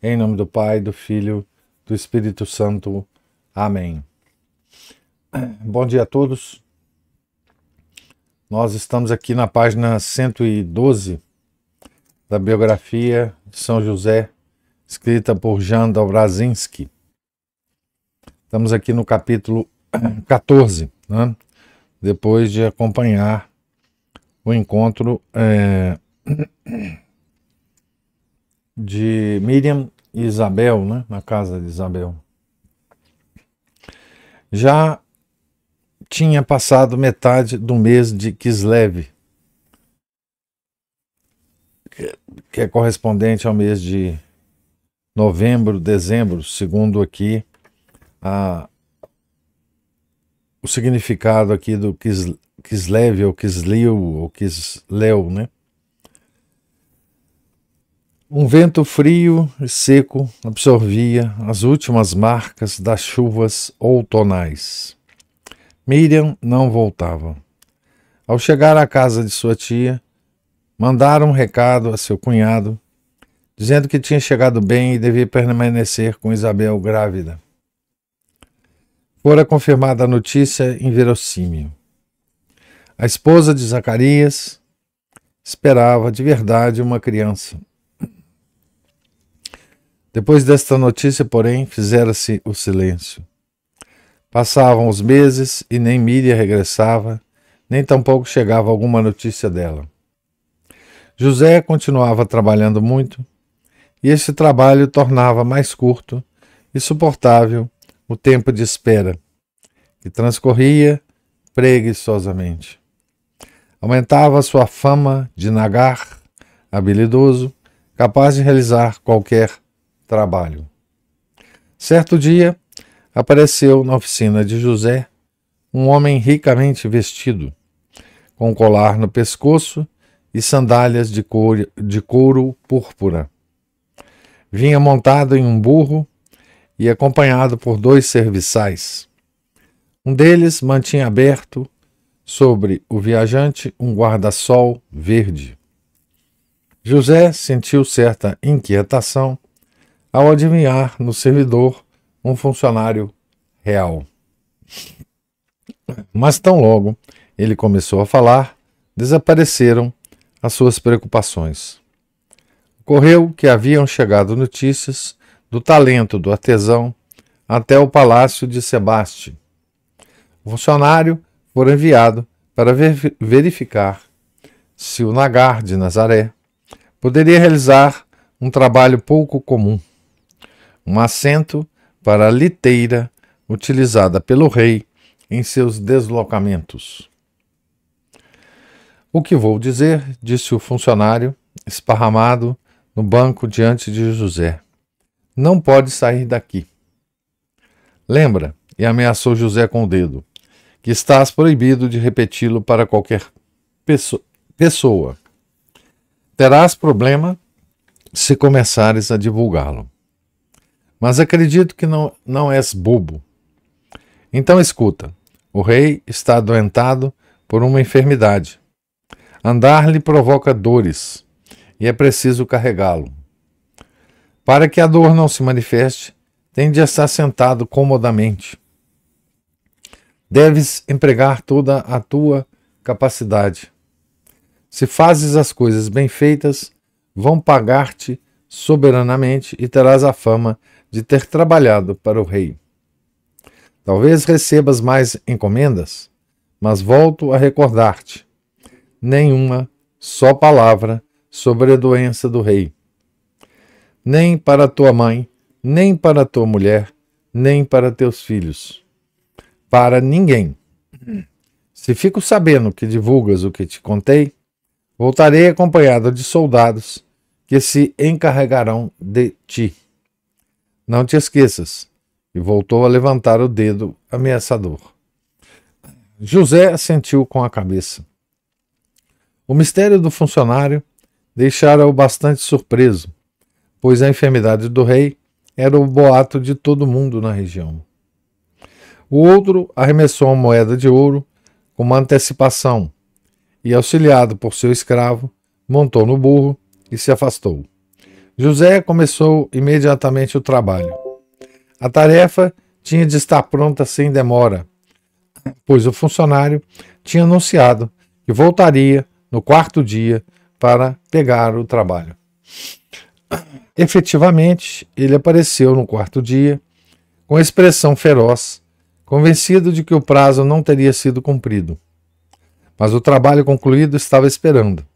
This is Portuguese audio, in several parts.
Em nome do Pai, do Filho, do Espírito Santo. Amém. Bom dia a todos. Nós estamos aqui na página 112 da biografia de São José, escrita por Jan Dobrazinski. Estamos aqui no capítulo 14, né? depois de acompanhar o encontro. É de Miriam e Isabel, né? na casa de Isabel. Já tinha passado metade do mês de Kislev, que é correspondente ao mês de novembro, dezembro, segundo aqui a, o significado aqui do Kislev ou Kisliu ou Kisleu, né? Um vento frio e seco absorvia as últimas marcas das chuvas outonais. Miriam não voltava. Ao chegar à casa de sua tia, mandaram um recado a seu cunhado, dizendo que tinha chegado bem e devia permanecer com Isabel grávida. Fora confirmada a notícia inverossímil. A esposa de Zacarias esperava de verdade uma criança. Depois desta notícia, porém, fizera-se o silêncio. Passavam os meses e nem Miriam regressava, nem tampouco chegava alguma notícia dela. José continuava trabalhando muito, e este trabalho tornava mais curto e suportável o tempo de espera, que transcorria preguiçosamente. Aumentava sua fama de nagar, habilidoso, capaz de realizar qualquer trabalho. Certo dia, apareceu na oficina de José um homem ricamente vestido, com um colar no pescoço e sandálias de couro, de couro púrpura. Vinha montado em um burro e acompanhado por dois serviçais. Um deles mantinha aberto sobre o viajante um guarda-sol verde. José sentiu certa inquietação ao adivinhar no servidor um funcionário real. Mas tão logo ele começou a falar, desapareceram as suas preocupações. Correu que haviam chegado notícias do talento do artesão até o palácio de Sebasti. O funcionário foi enviado para ver verificar se o Nagar de Nazaré poderia realizar um trabalho pouco comum um assento para a liteira utilizada pelo rei em seus deslocamentos. O que vou dizer? disse o funcionário, esparramado no banco diante de José. Não pode sair daqui. Lembra, e ameaçou José com o dedo, que estás proibido de repeti-lo para qualquer pessoa. Terás problema se começares a divulgá-lo. Mas acredito que não, não és bobo. Então escuta: o rei está adoentado por uma enfermidade. Andar lhe provoca dores, e é preciso carregá-lo. Para que a dor não se manifeste, tem de estar sentado comodamente. Deves empregar toda a tua capacidade. Se fazes as coisas bem feitas, vão pagar-te soberanamente e terás a fama de ter trabalhado para o rei. Talvez recebas mais encomendas, mas volto a recordar-te: nenhuma só palavra sobre a doença do rei. Nem para tua mãe, nem para tua mulher, nem para teus filhos. Para ninguém. Se fico sabendo que divulgas o que te contei, voltarei acompanhado de soldados que se encarregarão de ti. Não te esqueças. E voltou a levantar o dedo ameaçador. José assentiu com a cabeça. O mistério do funcionário deixara-o bastante surpreso, pois a enfermidade do rei era o boato de todo mundo na região. O outro arremessou uma moeda de ouro com uma antecipação e, auxiliado por seu escravo, montou no burro e se afastou. José começou imediatamente o trabalho. A tarefa tinha de estar pronta sem demora, pois o funcionário tinha anunciado que voltaria no quarto dia para pegar o trabalho. Efetivamente, ele apareceu no quarto dia, com expressão feroz, convencido de que o prazo não teria sido cumprido. Mas o trabalho concluído estava esperando.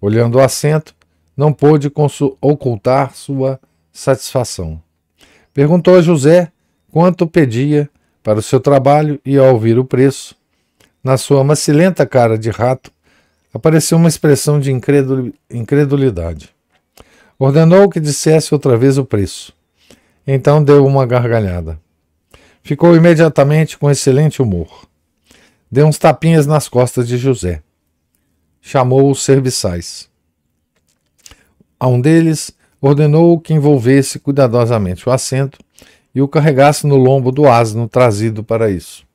Olhando o assento, não pôde ocultar sua satisfação. Perguntou a José quanto pedia para o seu trabalho e, ao ouvir o preço, na sua macilenta cara de rato, apareceu uma expressão de incredulidade. Ordenou que dissesse outra vez o preço. Então deu uma gargalhada. Ficou imediatamente com excelente humor. Deu uns tapinhas nas costas de José. Chamou os serviçais. A um deles ordenou que envolvesse cuidadosamente o assento e o carregasse no lombo do asno trazido para isso.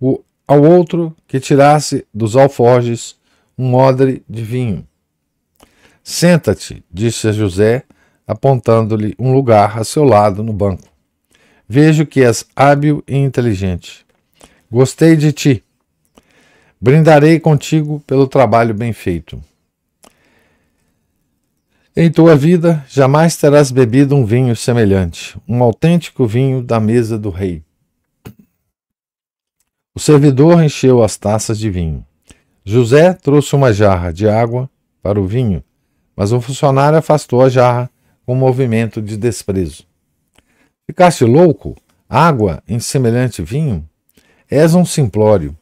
O, ao outro que tirasse dos alforjes um odre de vinho. Senta-te, disse a José, apontando-lhe um lugar a seu lado no banco. Vejo que és hábil e inteligente. Gostei de ti. Brindarei contigo pelo trabalho bem feito. Em tua vida jamais terás bebido um vinho semelhante, um autêntico vinho da mesa do rei. O servidor encheu as taças de vinho. José trouxe uma jarra de água para o vinho, mas o funcionário afastou a jarra com um movimento de desprezo. Ficaste louco? Água em semelhante vinho? És um simplório.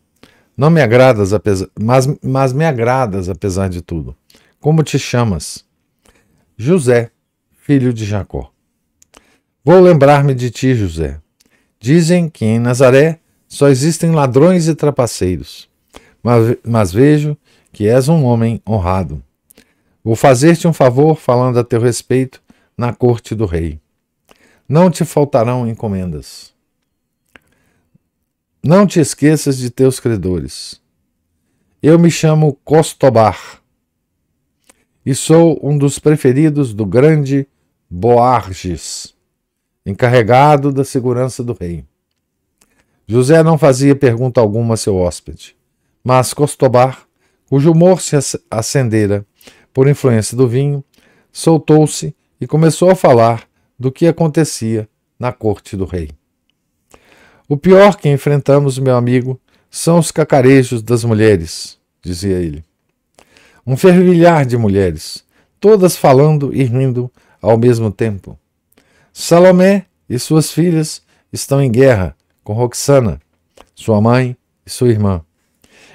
Não me agradas, apesar, mas, mas me agradas apesar de tudo. Como te chamas? José, filho de Jacó. Vou lembrar-me de ti, José. Dizem que em Nazaré só existem ladrões e trapaceiros, mas, mas vejo que és um homem honrado. Vou fazer-te um favor falando a teu respeito na corte do rei. Não te faltarão encomendas. Não te esqueças de teus credores. Eu me chamo Costobar e sou um dos preferidos do grande Boarges, encarregado da segurança do rei. José não fazia pergunta alguma a seu hóspede, mas Costobar, cujo humor se acendera por influência do vinho, soltou-se e começou a falar do que acontecia na corte do rei. O pior que enfrentamos, meu amigo, são os cacarejos das mulheres, dizia ele um fervilhar de mulheres, todas falando e rindo ao mesmo tempo. Salomé e suas filhas estão em guerra com Roxana, sua mãe e sua irmã.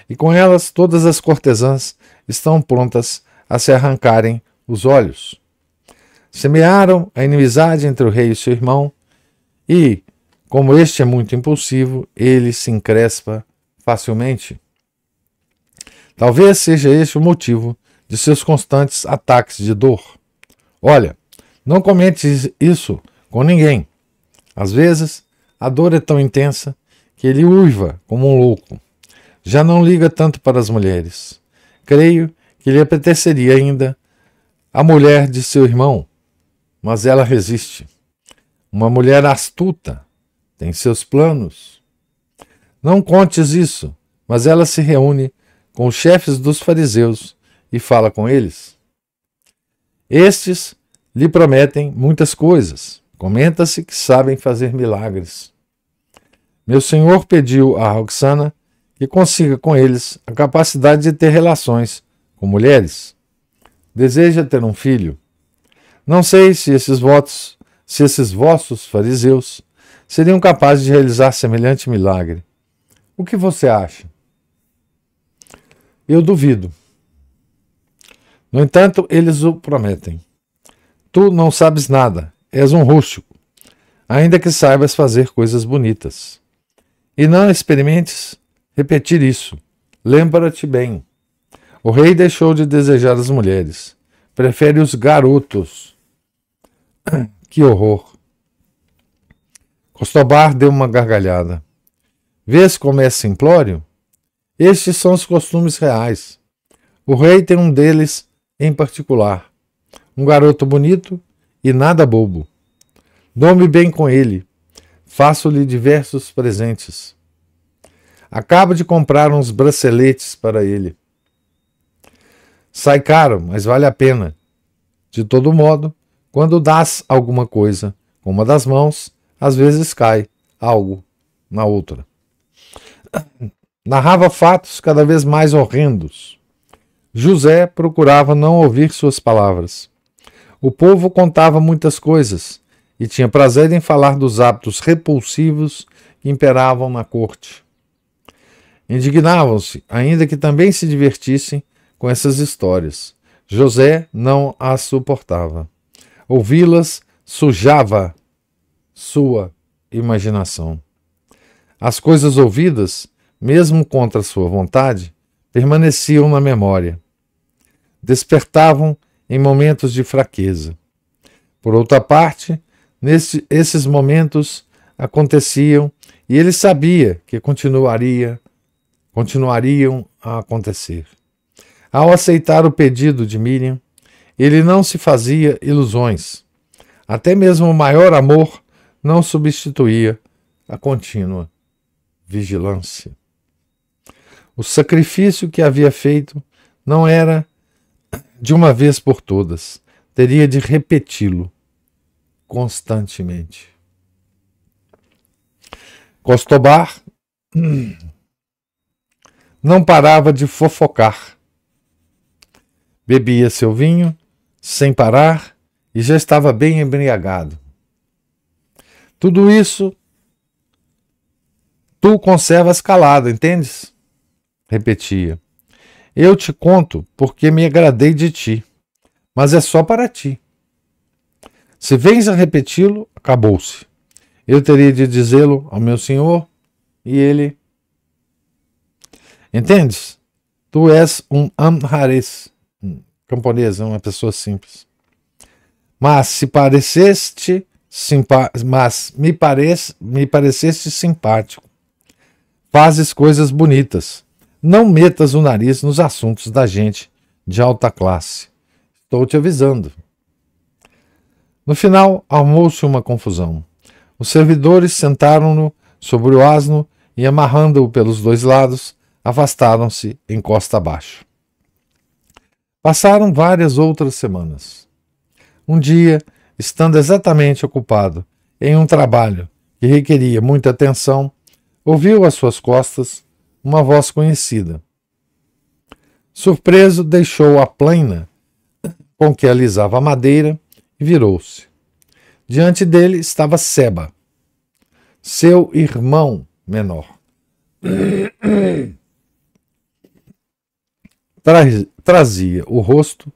E com elas todas as cortesãs estão prontas a se arrancarem os olhos. Semearam a inimizade entre o rei e seu irmão, e, como este é muito impulsivo, ele se encrespa facilmente. Talvez seja esse o motivo de seus constantes ataques de dor. Olha, não comente isso com ninguém. Às vezes, a dor é tão intensa que ele uiva como um louco. Já não liga tanto para as mulheres. Creio que lhe apeteceria ainda a mulher de seu irmão, mas ela resiste. Uma mulher astuta tem seus planos. Não contes isso, mas ela se reúne com os chefes dos fariseus e fala com eles. Estes lhe prometem muitas coisas. Comenta-se que sabem fazer milagres. Meu senhor pediu a Roxana que consiga com eles a capacidade de ter relações com mulheres. Deseja ter um filho. Não sei se esses votos, se esses vossos fariseus seriam capazes de realizar semelhante milagre. O que você acha? Eu duvido. No entanto, eles o prometem. Tu não sabes nada, és um rústico, ainda que saibas fazer coisas bonitas. E não experimentes repetir isso. Lembra-te bem. O rei deixou de desejar as mulheres. Prefere os garotos. que horror! Costobar deu uma gargalhada. Vês como é simplório? Estes são os costumes reais. O rei tem um deles em particular. Um garoto bonito e nada bobo. Dou-me bem com ele. Faço-lhe diversos presentes. Acabo de comprar uns braceletes para ele. Sai caro, mas vale a pena. De todo modo, quando dás alguma coisa com uma das mãos, às vezes cai algo na outra narrava fatos cada vez mais horrendos. José procurava não ouvir suas palavras. O povo contava muitas coisas e tinha prazer em falar dos hábitos repulsivos que imperavam na corte. Indignavam-se, ainda que também se divertissem com essas histórias. José não as suportava. Ouvi-las sujava sua imaginação. As coisas ouvidas mesmo contra sua vontade, permaneciam na memória. Despertavam em momentos de fraqueza. Por outra parte, nesse, esses momentos aconteciam e ele sabia que continuaria, continuariam a acontecer. Ao aceitar o pedido de Miriam, ele não se fazia ilusões. Até mesmo o maior amor não substituía a contínua vigilância. O sacrifício que havia feito não era de uma vez por todas, teria de repeti-lo constantemente. Costobar não parava de fofocar. Bebia seu vinho sem parar e já estava bem embriagado. Tudo isso tu conservas calado, entendes? repetia. Eu te conto porque me agradei de ti, mas é só para ti. Se vens a repeti-lo, acabou-se. Eu teria de dizê-lo ao meu senhor e ele. Entendes? Tu és um amhares, um camponês, uma pessoa simples. Mas se pareceste simpa mas me, parece, me pareceste simpático. Fazes coisas bonitas. Não metas o nariz nos assuntos da gente de alta classe. Estou te avisando. No final, armou-se uma confusão. Os servidores sentaram-no sobre o asno e, amarrando-o pelos dois lados, afastaram-se em costa abaixo. Passaram várias outras semanas. Um dia, estando exatamente ocupado em um trabalho que requeria muita atenção, ouviu às suas costas uma voz conhecida. Surpreso, deixou a plaina com que alisava a madeira e virou-se. Diante dele estava Seba, seu irmão menor. Trazia o rosto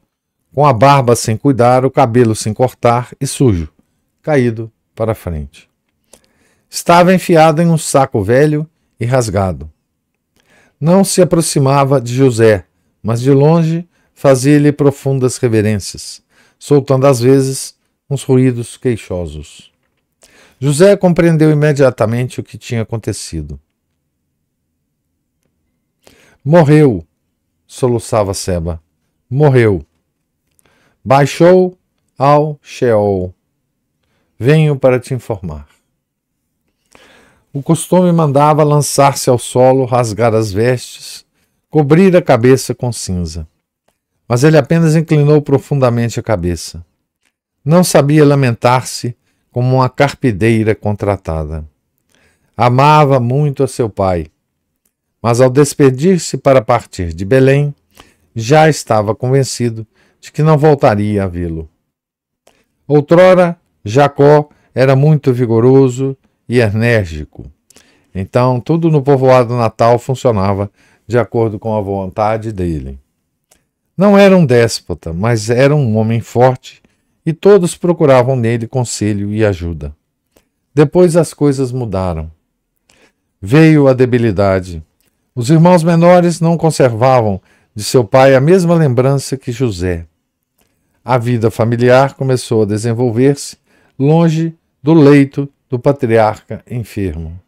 com a barba sem cuidar, o cabelo sem cortar e sujo, caído para frente. Estava enfiado em um saco velho e rasgado não se aproximava de José, mas de longe fazia-lhe profundas reverências, soltando às vezes uns ruídos queixosos. José compreendeu imediatamente o que tinha acontecido. Morreu, soluçava Seba. Morreu. Baixou ao Sheol. Venho para te informar. O costume mandava lançar-se ao solo, rasgar as vestes, cobrir a cabeça com cinza. Mas ele apenas inclinou profundamente a cabeça. Não sabia lamentar-se como uma carpideira contratada. Amava muito a seu pai, mas ao despedir-se para partir de Belém, já estava convencido de que não voltaria a vê-lo. Outrora, Jacó era muito vigoroso e enérgico. Então, tudo no povoado natal funcionava de acordo com a vontade dele. Não era um déspota, mas era um homem forte e todos procuravam nele conselho e ajuda. Depois as coisas mudaram. Veio a debilidade. Os irmãos menores não conservavam de seu pai a mesma lembrança que José. A vida familiar começou a desenvolver-se longe do leito do patriarca enfermo.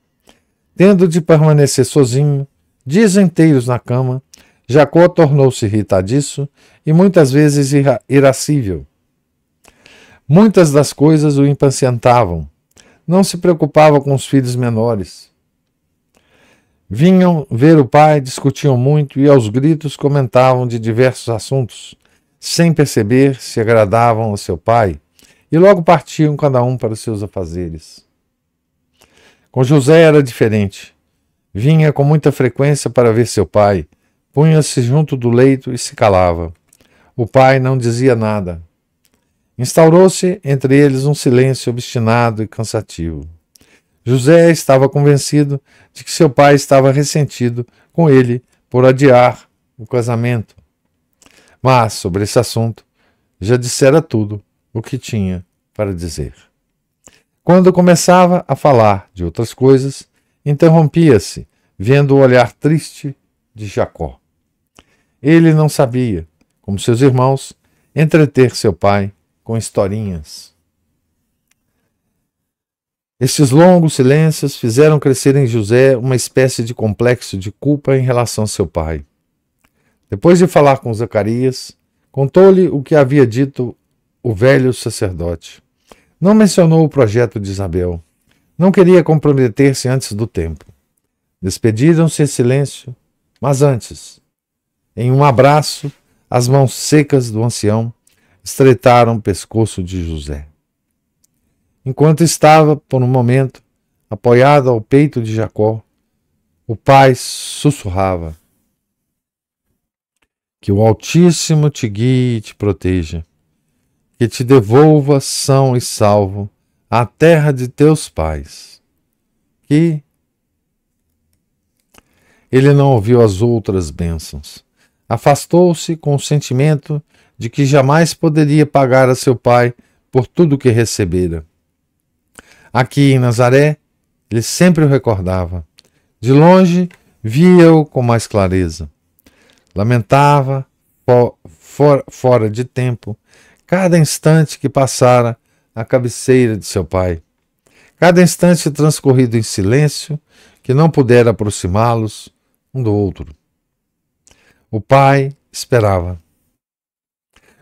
Tendo de permanecer sozinho, dias inteiros na cama, Jacó tornou-se irritadiço e muitas vezes irascível. Muitas das coisas o impacientavam. Não se preocupava com os filhos menores. Vinham ver o pai, discutiam muito e aos gritos comentavam de diversos assuntos. Sem perceber, se agradavam ao seu pai e logo partiam cada um para os seus afazeres. Com José era diferente. Vinha com muita frequência para ver seu pai, punha-se junto do leito e se calava. O pai não dizia nada. Instaurou-se entre eles um silêncio obstinado e cansativo. José estava convencido de que seu pai estava ressentido com ele por adiar o casamento. Mas, sobre esse assunto, já dissera tudo o que tinha para dizer. Quando começava a falar de outras coisas, interrompia-se, vendo o olhar triste de Jacó. Ele não sabia, como seus irmãos, entreter seu pai com historinhas. Esses longos silêncios fizeram crescer em José uma espécie de complexo de culpa em relação a seu pai. Depois de falar com Zacarias, contou-lhe o que havia dito o velho sacerdote. Não mencionou o projeto de Isabel. Não queria comprometer-se antes do tempo. Despediram-se em silêncio, mas antes, em um abraço, as mãos secas do ancião estreitaram o pescoço de José. Enquanto estava, por um momento, apoiado ao peito de Jacó, o pai sussurrava: Que o Altíssimo te guie e te proteja que te devolva são e salvo à terra de teus pais. Que ele não ouviu as outras bênçãos. Afastou-se com o sentimento de que jamais poderia pagar a seu pai por tudo que recebera. Aqui em Nazaré, ele sempre o recordava. De longe, via-o com mais clareza. Lamentava, fora de tempo, cada instante que passara à cabeceira de seu pai, cada instante transcorrido em silêncio que não pudera aproximá-los um do outro. O pai esperava.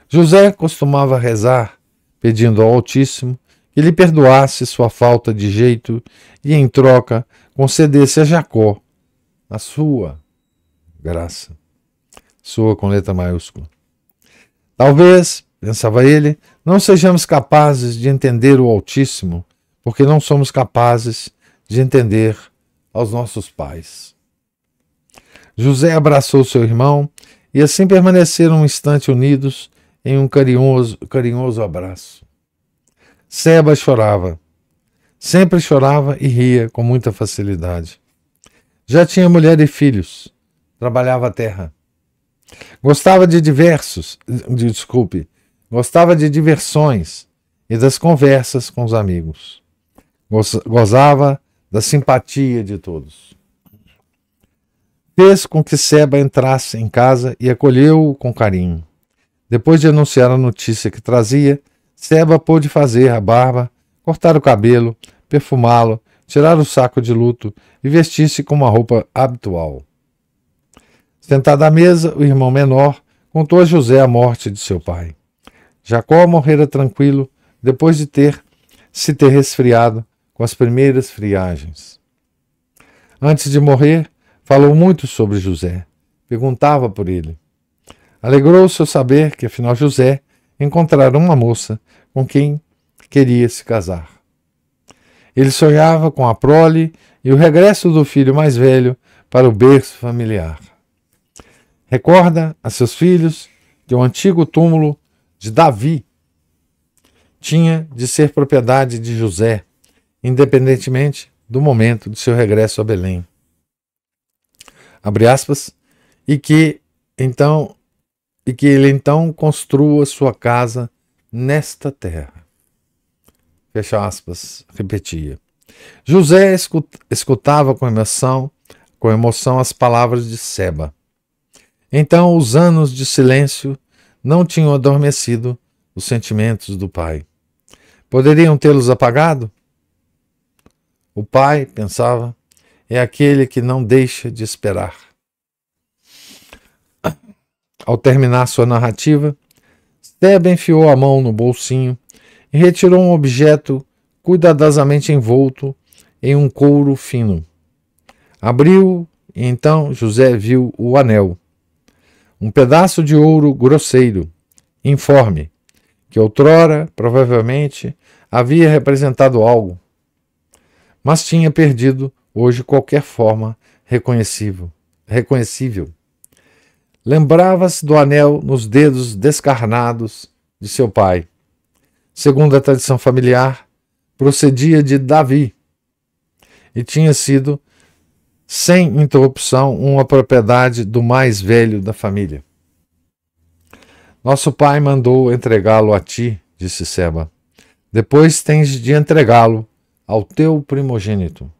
José costumava rezar, pedindo ao Altíssimo que lhe perdoasse sua falta de jeito e, em troca, concedesse a Jacó a sua graça. Sua com letra maiúscula. Talvez pensava ele, não sejamos capazes de entender o Altíssimo, porque não somos capazes de entender aos nossos pais. José abraçou seu irmão e assim permaneceram um instante unidos em um carinhoso, carinhoso abraço. Seba chorava. Sempre chorava e ria com muita facilidade. Já tinha mulher e filhos. Trabalhava a terra. Gostava de diversos, de, desculpe, Gostava de diversões e das conversas com os amigos. Gozava da simpatia de todos. Fez com que Seba entrasse em casa e acolheu-o com carinho. Depois de anunciar a notícia que trazia, Seba pôde fazer a barba, cortar o cabelo, perfumá-lo, tirar o saco de luto e vestir-se com uma roupa habitual. Sentado à mesa, o irmão menor contou a José a morte de seu pai. Jacó morrera tranquilo depois de ter se ter resfriado com as primeiras friagens. Antes de morrer, falou muito sobre José. Perguntava por ele. Alegrou-se ao saber que, afinal, José encontrara uma moça com quem queria se casar. Ele sonhava com a prole e o regresso do filho mais velho para o berço familiar. Recorda a seus filhos que o antigo túmulo de Davi tinha de ser propriedade de José, independentemente do momento de seu regresso a Belém. Abre aspas, e que então e que ele então construa sua casa nesta terra. Fecha aspas, repetia. José escutava com emoção, com emoção as palavras de Seba. Então os anos de silêncio não tinham adormecido os sentimentos do pai. Poderiam tê-los apagado? O pai, pensava, é aquele que não deixa de esperar. Ao terminar sua narrativa, Seb enfiou a mão no bolsinho e retirou um objeto cuidadosamente envolto em um couro fino. Abriu e então José viu o anel um pedaço de ouro grosseiro, informe, que outrora, provavelmente, havia representado algo, mas tinha perdido hoje qualquer forma reconhecível. reconhecível. Lembrava-se do anel nos dedos descarnados de seu pai. Segundo a tradição familiar, procedia de Davi e tinha sido sem interrupção, uma propriedade do mais velho da família. Nosso pai mandou entregá-lo a ti, disse Seba. Depois tens de entregá-lo ao teu primogênito.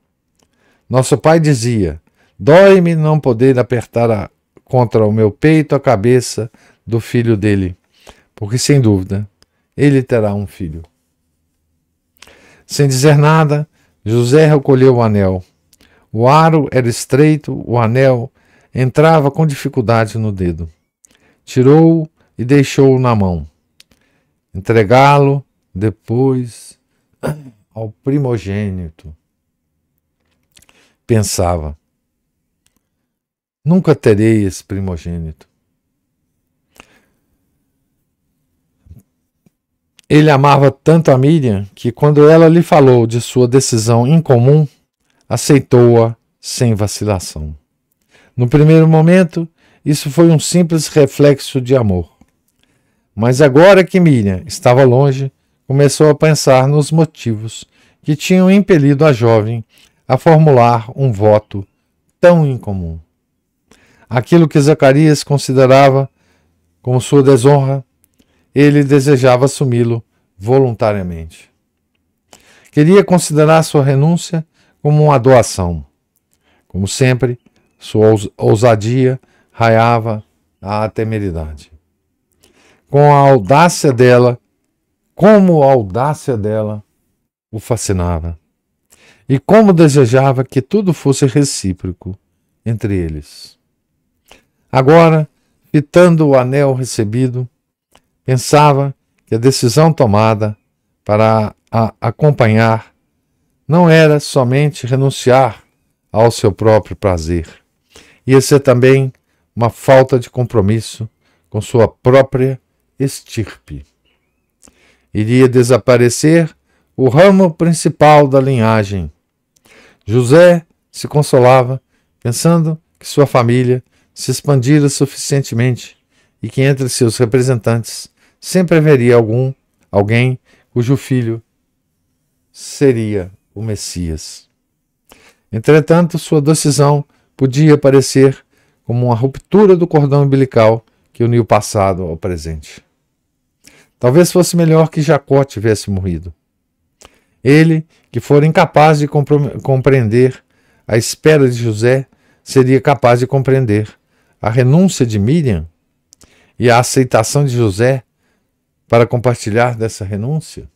Nosso pai dizia: Dói-me não poder apertar a, contra o meu peito a cabeça do filho dele, porque sem dúvida ele terá um filho. Sem dizer nada, José recolheu o anel o aro era estreito, o anel entrava com dificuldade no dedo. Tirou-o e deixou-o na mão. Entregá-lo depois ao primogênito. Pensava: nunca terei esse primogênito. Ele amava tanto a Miriam que, quando ela lhe falou de sua decisão incomum, aceitou-a sem vacilação. No primeiro momento, isso foi um simples reflexo de amor. Mas agora que Miriam estava longe, começou a pensar nos motivos que tinham impelido a jovem a formular um voto tão incomum. Aquilo que Zacarias considerava como sua desonra, ele desejava assumi-lo voluntariamente. Queria considerar sua renúncia como uma doação. Como sempre, sua ousadia raiava a temeridade. Com a audácia dela, como a audácia dela o fascinava, e como desejava que tudo fosse recíproco entre eles. Agora, fitando o anel recebido, pensava que a decisão tomada para a acompanhar não era somente renunciar ao seu próprio prazer, ia ser também uma falta de compromisso com sua própria estirpe. Iria desaparecer o ramo principal da linhagem. José se consolava pensando que sua família se expandira suficientemente e que entre seus representantes sempre haveria algum alguém cujo filho seria o Messias. Entretanto, sua decisão podia parecer como uma ruptura do cordão umbilical que uniu o passado ao presente. Talvez fosse melhor que Jacó tivesse morrido. Ele, que fora incapaz de compreender a espera de José, seria capaz de compreender a renúncia de Miriam e a aceitação de José para compartilhar dessa renúncia?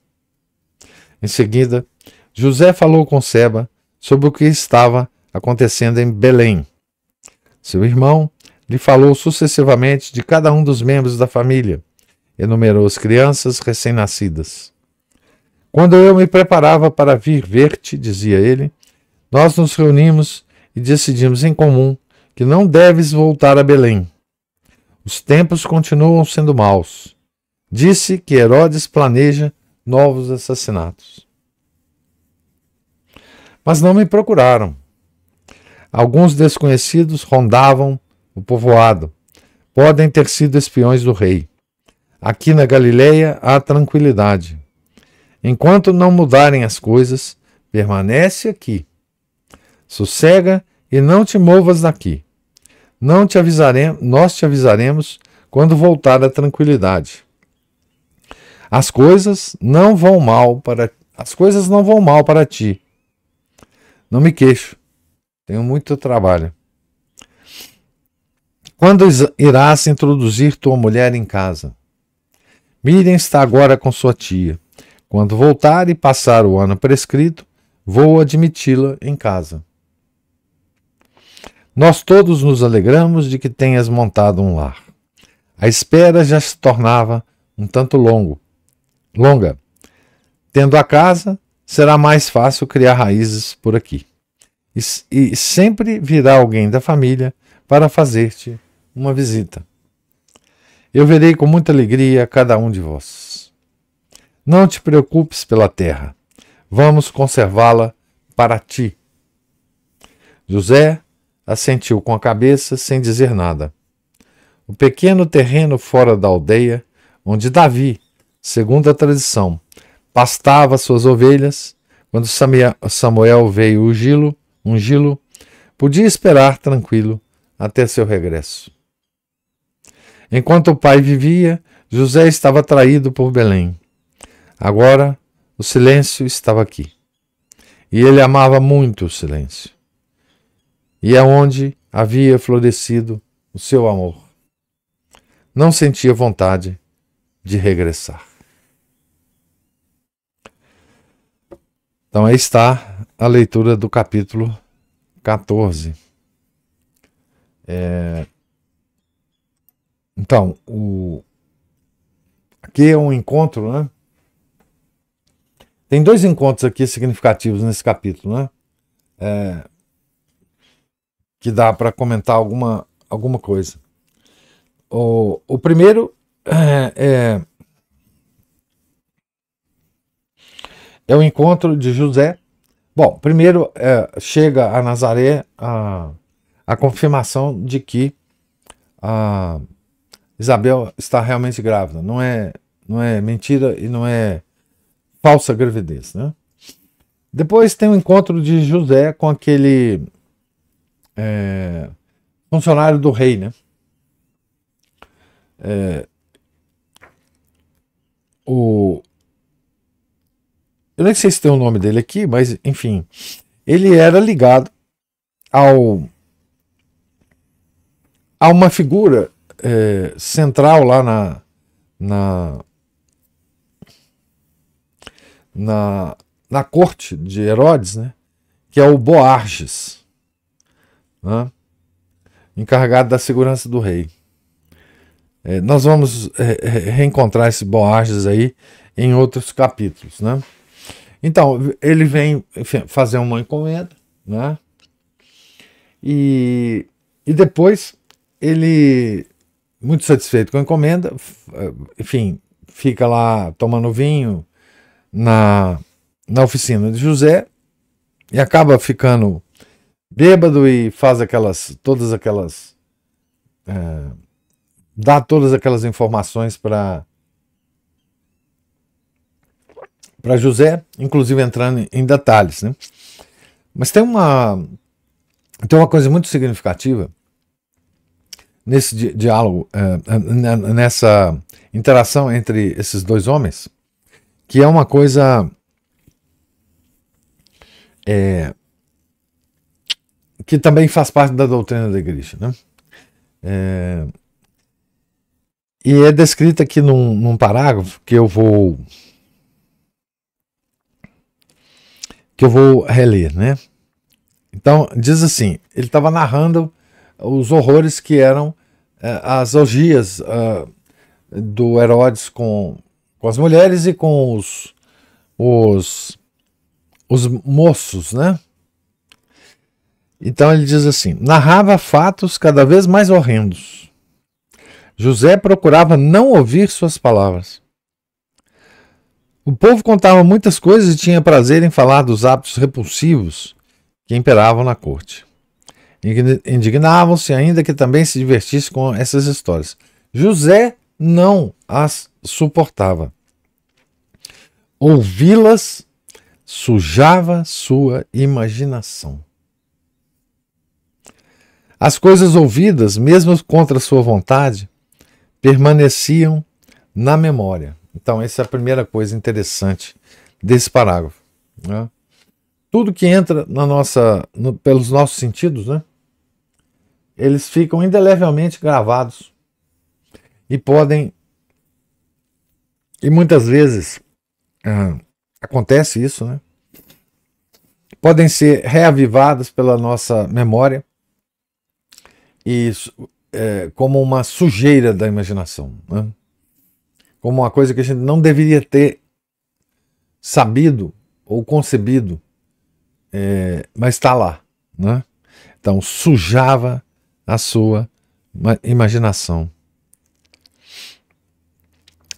Em seguida, José falou com Seba sobre o que estava acontecendo em Belém. Seu irmão lhe falou sucessivamente de cada um dos membros da família. Enumerou as crianças recém-nascidas. Quando eu me preparava para vir ver-te, dizia ele, nós nos reunimos e decidimos em comum que não deves voltar a Belém. Os tempos continuam sendo maus. Disse que Herodes planeja novos assassinatos mas não me procuraram. Alguns desconhecidos rondavam o povoado. Podem ter sido espiões do rei. Aqui na Galileia há tranquilidade. Enquanto não mudarem as coisas, permanece aqui. Sossega e não te movas daqui. Não te avisaremos, nós te avisaremos quando voltar a tranquilidade. As coisas não vão mal para as coisas não vão mal para ti não me queixo. Tenho muito trabalho. Quando irás introduzir tua mulher em casa? Miriam está agora com sua tia. Quando voltar e passar o ano prescrito, vou admiti-la em casa. Nós todos nos alegramos de que tenhas montado um lar. A espera já se tornava um tanto longo, longa. Tendo a casa, será mais fácil criar raízes por aqui. E, e sempre virá alguém da família para fazer-te uma visita. Eu verei com muita alegria cada um de vós. Não te preocupes pela terra, vamos conservá-la para ti. José assentiu com a cabeça sem dizer nada. O pequeno terreno fora da aldeia, onde Davi, segundo a tradição, pastava suas ovelhas. Quando Samuel veio ungilo, ungilo, podia esperar tranquilo até seu regresso. Enquanto o pai vivia, José estava traído por Belém. Agora, o silêncio estava aqui. E ele amava muito o silêncio. E é onde havia florescido o seu amor. Não sentia vontade de regressar. Então aí está a leitura do capítulo 14. É... Então, o... aqui é um encontro, né? Tem dois encontros aqui significativos nesse capítulo, né? É... Que dá para comentar alguma, alguma coisa. O, o primeiro é, é é o encontro de José. Bom, primeiro é, chega a Nazaré a, a confirmação de que a Isabel está realmente grávida. Não é, não é mentira e não é falsa gravidez, né? Depois tem o encontro de José com aquele é, funcionário do rei, né? É, o, eu nem sei se tem o nome dele aqui, mas enfim. Ele era ligado ao a uma figura é, central lá na, na na na corte de Herodes, né? Que é o Boarges, né? encarregado da segurança do rei. É, nós vamos é, é reencontrar esse Boarges aí em outros capítulos, né? Então, ele vem fazer uma encomenda, né? E, e depois ele, muito satisfeito com a encomenda, eh, enfim, fica lá tomando vinho na, na oficina de José e acaba ficando bêbado e faz aquelas, todas aquelas, é, dá todas aquelas informações para para José, inclusive entrando em detalhes. Né? Mas tem uma, tem uma coisa muito significativa nesse di diálogo, eh, nessa interação entre esses dois homens, que é uma coisa é, que também faz parte da doutrina da igreja. Né? É, e é descrita aqui num, num parágrafo que eu vou que eu vou reler, né? Então, diz assim: ele estava narrando os horrores que eram eh, as orgias uh, do Herodes com, com as mulheres e com os, os, os moços, né? Então ele diz assim: narrava fatos cada vez mais horrendos. José procurava não ouvir suas palavras. O povo contava muitas coisas e tinha prazer em falar dos hábitos repulsivos que imperavam na corte. Indignavam-se, ainda que também se divertisse com essas histórias. José não as suportava. Ouvi-las sujava sua imaginação. As coisas ouvidas, mesmo contra sua vontade, permaneciam na memória. Então, essa é a primeira coisa interessante desse parágrafo. Né? Tudo que entra na nossa, no, pelos nossos sentidos, né? eles ficam indelevelmente gravados e podem. E muitas vezes ah, acontece isso, né? Podem ser reavivadas pela nossa memória e é, como uma sujeira da imaginação. Né? como uma coisa que a gente não deveria ter sabido ou concebido, é, mas está lá. Né? Então, sujava a sua imaginação.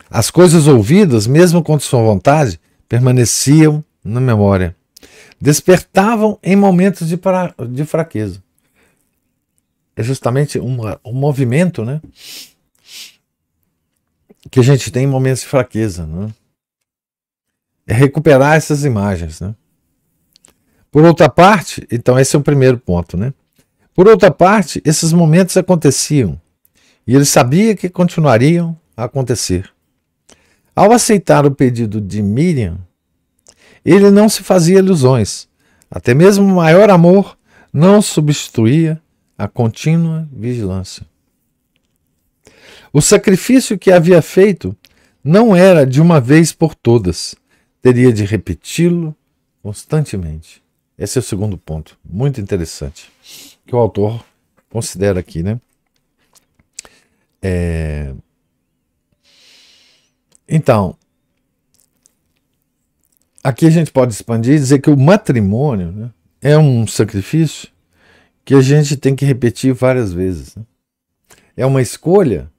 As coisas ouvidas, mesmo contra sua vontade, permaneciam na memória. Despertavam em momentos de, pra, de fraqueza. É justamente um movimento, né? que a gente tem momentos de fraqueza, né? É recuperar essas imagens, né? Por outra parte, então esse é o primeiro ponto, né? Por outra parte, esses momentos aconteciam e ele sabia que continuariam a acontecer. Ao aceitar o pedido de Miriam, ele não se fazia ilusões. Até mesmo o maior amor não substituía a contínua vigilância. O sacrifício que havia feito não era de uma vez por todas. Teria de repeti-lo constantemente. Esse é o segundo ponto, muito interessante, que o autor considera aqui, né? É... Então, aqui a gente pode expandir e dizer que o matrimônio né, é um sacrifício que a gente tem que repetir várias vezes. Né? É uma escolha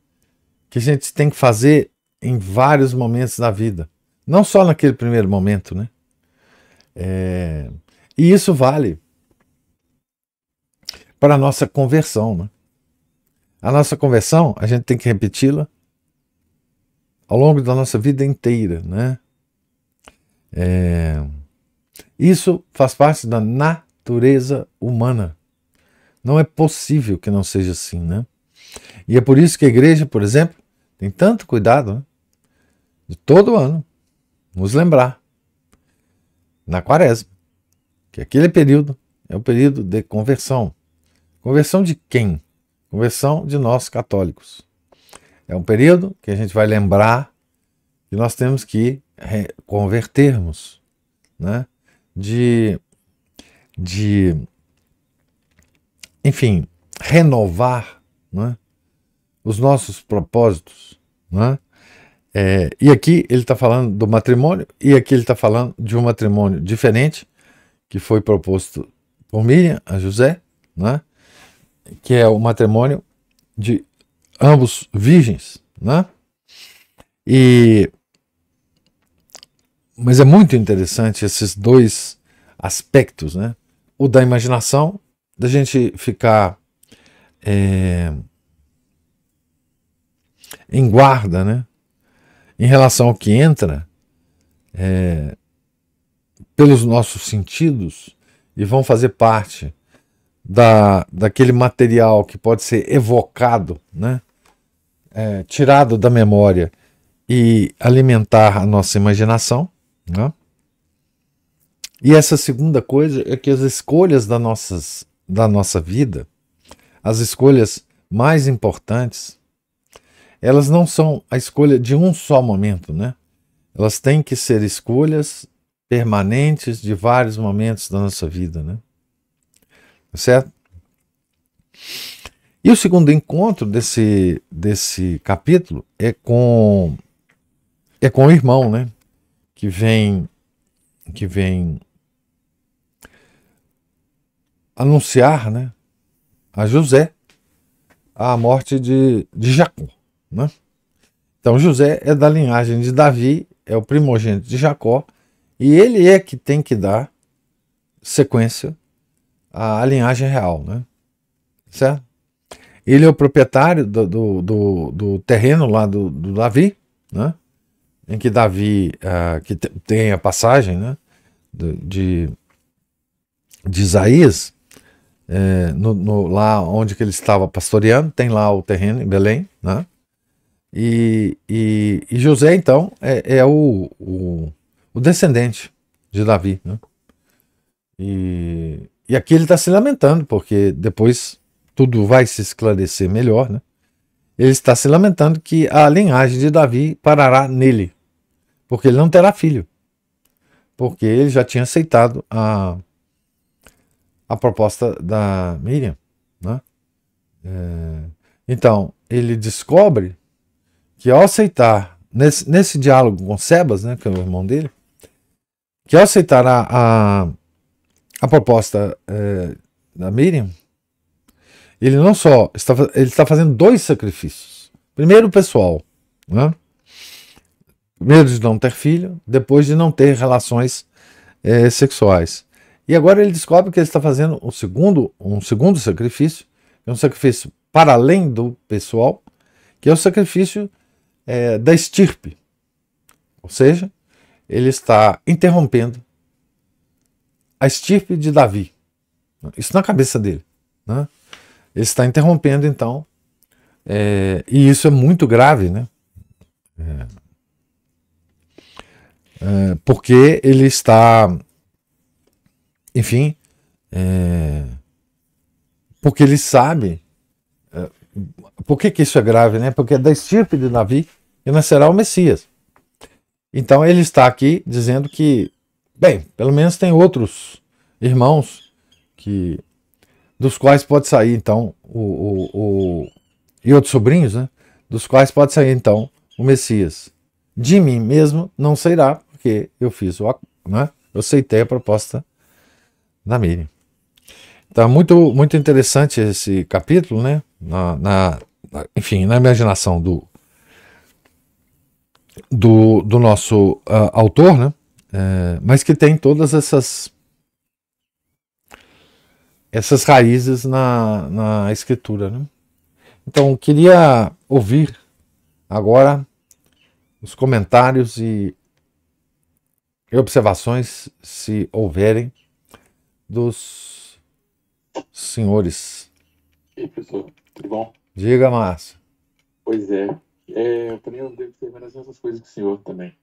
que a gente tem que fazer em vários momentos da vida, não só naquele primeiro momento, né? É, e isso vale para a nossa conversão, né? A nossa conversão, a gente tem que repeti-la ao longo da nossa vida inteira, né? É, isso faz parte da natureza humana. Não é possível que não seja assim, né? E é por isso que a igreja, por exemplo, tem tanto cuidado né? de todo ano nos lembrar na quaresma que aquele período é o período de conversão. Conversão de quem? Conversão de nós católicos. É um período que a gente vai lembrar que nós temos que convertermos, né? De, de, enfim, renovar, né? os nossos propósitos. Né? É, e aqui ele está falando do matrimônio, e aqui ele está falando de um matrimônio diferente que foi proposto por Miriam a José, né? que é o matrimônio de ambos virgens. Né? E mas é muito interessante esses dois aspectos, né? O da imaginação, da gente ficar é, em guarda, né? Em relação ao que entra é, pelos nossos sentidos e vão fazer parte da, daquele material que pode ser evocado, né? É, tirado da memória e alimentar a nossa imaginação, né? E essa segunda coisa é que as escolhas da, nossas, da nossa vida, as escolhas mais importantes, elas não são a escolha de um só momento, né? Elas têm que ser escolhas permanentes de vários momentos da nossa vida, né? Tá certo? E o segundo encontro desse, desse capítulo é com é com o irmão, né? Que vem que vem anunciar, né, a José a morte de, de Jacó. Né? Então José é da linhagem de Davi, é o primogênito de Jacó, e ele é que tem que dar sequência à, linhagem real. Né? Certo? Ele é o proprietário do, do, do, do terreno lá do, do Davi, né? em que Davi uh, que tem a passagem né, de, de Isaías, é, no, no, lá onde que ele estava pastoreando, tem lá o terreno em Belém, né, e, e, e José, então, é, é o, o, o, descendente de Davi. Né? E, e aqui ele está se lamentando, porque depois tudo vai se esclarecer melhor. Né? Ele está se lamentando que a linhagem de Davi parará nele, porque ele não terá filho. Porque ele já tinha aceitado a, a proposta da Miriam. Né? É, então, ele descobre que ao aceitar, nesse, nesse diálogo com Sebas, né, que é o irmão dele, que ao aceitar a, a, a proposta é, da Miriam, ele não só está, ele está fazendo dois sacrifícios. Primeiro, pessoal, né? primeiro de não ter filho, depois de não ter relações é, sexuais. E agora ele descobre que ele está fazendo um segundo, um segundo sacrifício, é um sacrifício para além do pessoal, que é o sacrifício é, da estirpe. Ou seja, ele está interrompendo a estirpe de Davi. Isso na cabeça dele. Né? Ele está interrompendo, então, é, e isso é muito grave, né? É, é, porque ele está, enfim, é, porque ele sabe por que, que isso é grave, né? Porque é da estirpe de Davi e nascerá o Messias. Então ele está aqui dizendo que, bem, pelo menos tem outros irmãos que dos quais pode sair então o, o, o e outros sobrinhos, né? Dos quais pode sair então o Messias. De mim mesmo não sairá, porque eu fiz o, né? Eu aceitei a proposta da Miriam. Tá muito, muito interessante esse capítulo, né? Na, na, enfim, na imaginação do, do, do nosso uh, autor, né? É, mas que tem todas essas essas raízes na, na escritura, né? Então, queria ouvir agora os comentários e observações, se houverem, dos senhores. E professor, tudo bom? Diga, Márcio. Pois é, é eu também andei observando as mesmas coisas que o senhor também.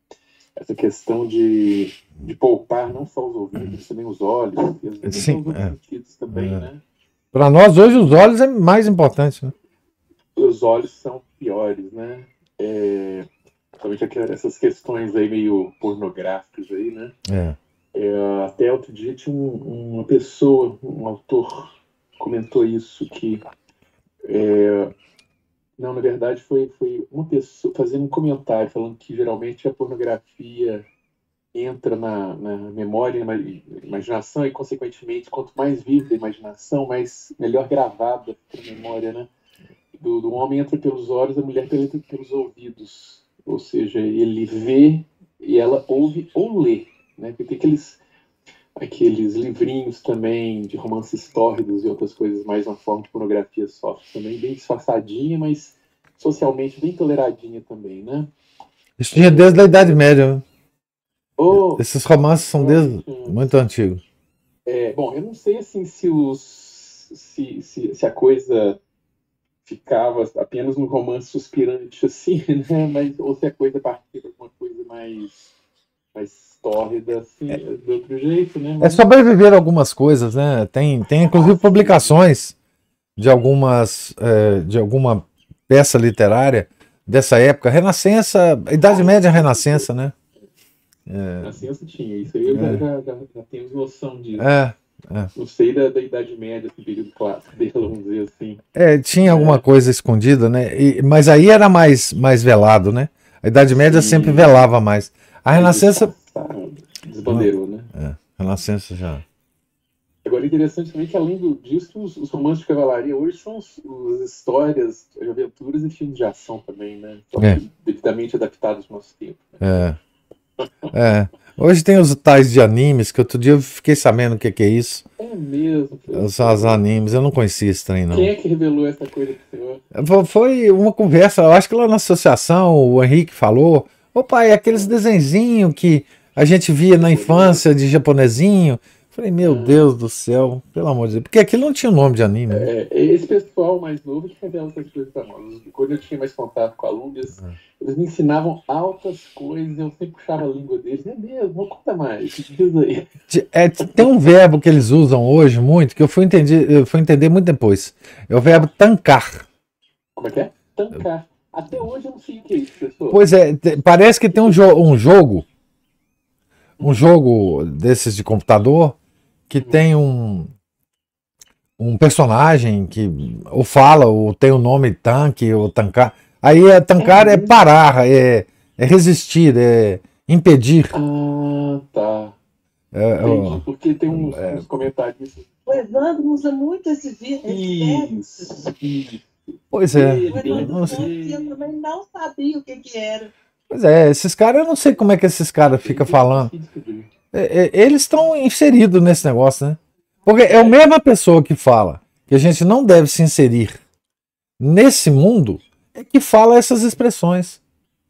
Essa questão de, de poupar não só os ouvidos, mas também os olhos, os Sim, os é. sentidos também, é. né? Para nós hoje os olhos é mais importante, né? Os olhos são piores, né? É, principalmente essas questões aí meio pornográficas aí, né? É. É, até outro dia tinha um, uma pessoa, um autor, comentou isso, que. É, não, na verdade foi, foi uma pessoa fazendo um comentário, falando que geralmente a pornografia entra na, na memória, na imaginação, e consequentemente, quanto mais vívida a imaginação, mais melhor gravada a memória, né? Do, do, homem entra pelos olhos, a mulher entra pelos ouvidos. Ou seja, ele vê e ela ouve ou lê. Né? Porque aqueles, aqueles livrinhos também de romances tórridos e outras coisas mais na forma de pornografia soft também, bem disfarçadinha, mas socialmente bem toleradinha também, né? Isso tinha é desde a Idade Média. Oh, Esses romances são desde muito antigos. É, bom, eu não sei assim se os se, se, se a coisa ficava apenas no romance suspirante assim, né? Mas ou se a coisa partia de alguma coisa mais mais tórrida assim, é. de outro jeito, né? Mas... É sobreviver algumas coisas, né? Tem, tem inclusive publicações de algumas é, de alguma peça literária dessa época, Renascença, Idade Média é Renascença, né? É. Renascença tinha, isso aí eu é. já, já, já noção disso. É. É. Não sei da, da Idade Média, esse período clássico dele, vamos dizer assim. É, tinha é. alguma coisa escondida, né? E, mas aí era mais, mais velado, né? A Idade Média Sim. sempre velava mais. A Renascença. Desbandeirou, né? É, Renascença já. Agora, interessante também que, além disso, os, os romances de cavalaria hoje são as histórias de aventuras e filmes de ação também, né? é. devidamente adaptados ao nosso tempo. Né? É. é. Hoje tem os tais de animes, que outro dia eu fiquei sabendo o que, que é isso. É mesmo. Os animes, eu não conhecia esse trem, não. Quem é que revelou essa coisa pro senhor? Foi uma conversa, eu acho que lá na associação o Henrique falou Opa, é aqueles desenzinhos que a gente via na infância de japonesinho. Falei, meu é. Deus do céu, pelo amor de Deus. Porque aquilo não tinha nome de anime. Né? É, esse pessoal mais novo que revela essas coisas pra nós. Quando eu tinha mais contato com alunos, ah. eles me ensinavam altas coisas, eu sempre puxava a língua deles. É mesmo, conta mais, diz aí. É, tem um verbo que eles usam hoje muito, que eu fui entender, eu fui entender muito depois. É o verbo tancar. Como é que é? Tancar. Até hoje eu não sei o que é isso, pessoal. Pois é, parece que tem um, jo um jogo. Um jogo desses de computador que hum. tem um, um personagem que ou fala ou tem o nome tanque ou tancar. Aí é, tancar é, é parar, é, é resistir, é impedir. Ah, tá. É, é Entendi, eu, porque tem uns, é, uns comentários. O Evandro usa muito esse vídeo. Isso, isso. Pois é. eu também não sabia o que, era. Pois é, esses caras, eu não sei como é que esses caras ficam falando. É, é, eles estão inseridos nesse negócio, né? Porque é a mesma pessoa que fala que a gente não deve se inserir nesse mundo é que fala essas expressões.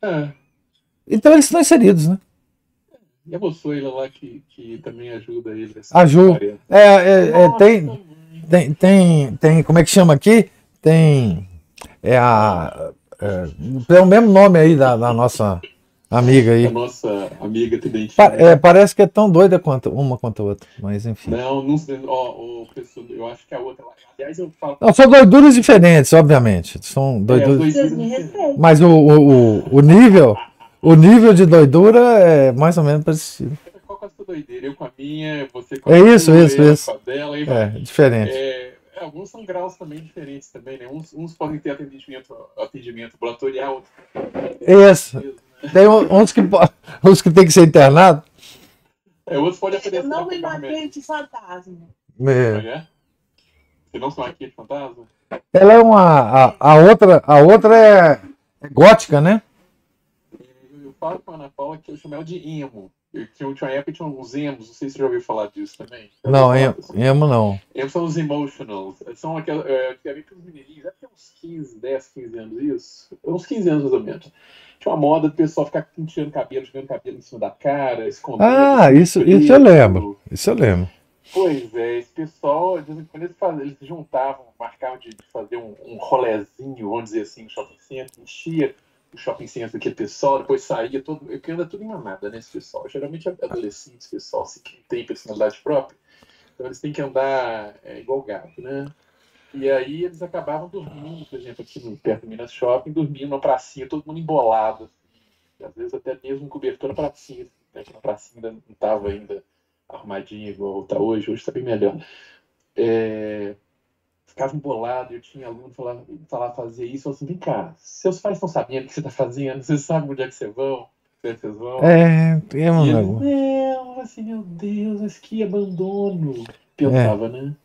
É. Então eles estão inseridos, né? E a Bossuela lá que, que também ajuda eles. Ajuda. É, é, é, tem, tem, tem, tem, como é que chama aqui? Tem. É a. É, é o mesmo nome aí da, da nossa amiga aí. A nossa amiga Tridente. Pa é, parece que é tão doida quanto uma quanto a outra, mas enfim. Não, não sei. Ó, eu acho que é a outra. Aliás, eu falo. Não, são doiduras diferentes, obviamente. São é, doiduras. É, Mas o, o, o, o, nível. O nível de doidura é mais ou menos parecido. Qual é a sua doideira? Eu com a minha, você com a É isso, isso, isso. Dela, é, diferente. É alguns são graus também diferentes também, né? Uns, uns podem ter atendimento, atendimento ambulatorial. Isso. Mesmo, Tem uns que, uns que tem que ser internado. É, outros podem oferecer. Eu não me maquete fantasma. É. É, é. Você não se maquete fantasma? Ela é uma. A, a, outra, a outra é, é gótica, né? Eu, eu falo com a Ana Paula que eu chamo ela de emo. Tinha, tinha uma época tinha uns emos, não sei se você já ouviu falar disso também. Não, em, emo não. Emos são os emotionals. São aquelas. É, antigamente os mineirinhos, até uns 15, 10, 15 anos, isso. Uns 15 anos mais ou menos. Tinha uma moda do pessoal ficar penteando cabelo, jogando cabelo em cima da cara, escondendo. Ah, assim, isso, isso eu lembro. Isso eu lembro. Pois é, esse pessoal, de quando eles, faziam, eles juntavam, marcavam de, de fazer um, um rolezinho, vamos dizer assim, no shopping center, enchia o shopping center daquele pessoal, depois saía todo. que anda tudo em manada, né? Esse pessoal. Geralmente adolescentes, pessoal, se assim, que tem personalidade própria, então eles têm que andar é, igual gato, né? E aí eles acabavam dormindo, por exemplo, aqui perto do Minas Shopping, dormindo na pracinha, todo mundo embolado. E, às vezes até mesmo cobertor na pracinha. Né? Que na pracinha ainda não estava ainda arrumadinha igual está hoje, hoje está bem melhor. É, ficava embolado, eu tinha aluno falar, falar fazer isso, eu assim, vem cá, seus pais estão sabendo o que você está fazendo, vocês sabem onde é que vocês vão, onde é vocês vão. É, é, mano. Não, assim, meu Deus, mas que abandono, pensava, é. né?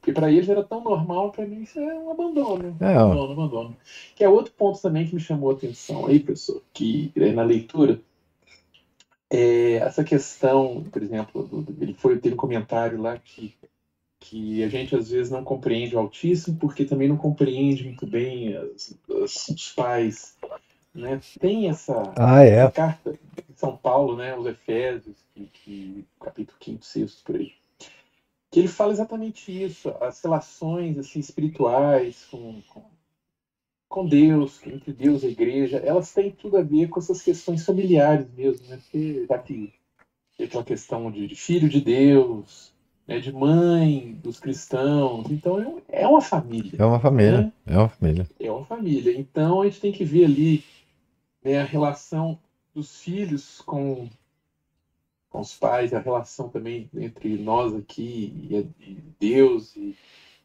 Porque para eles era tão normal, para mim isso é um abandono. É, abandono, abandono. Que é outro ponto também que me chamou a atenção aí, professor, que né, na leitura, é, essa questão, por exemplo, do, do, ele foi, teve um comentário lá que que a gente às vezes não compreende o autismo porque também não compreende muito bem as, as, os pais. Né? Tem essa, ah, é. essa carta de São Paulo, né? os Efésios, que, que, capítulo 5, 6, por aí, que ele fala exatamente isso, as relações assim, espirituais com, com, com Deus, entre Deus e a igreja, elas têm tudo a ver com essas questões familiares mesmo, né? porque já tem aquela questão de, de filho de Deus, né, de mãe dos cristãos. Então é, é uma família. É uma família. Né? É uma família. É uma família. Então a gente tem que ver ali né, a relação dos filhos com, com os pais, a relação também entre nós aqui e, Deus e,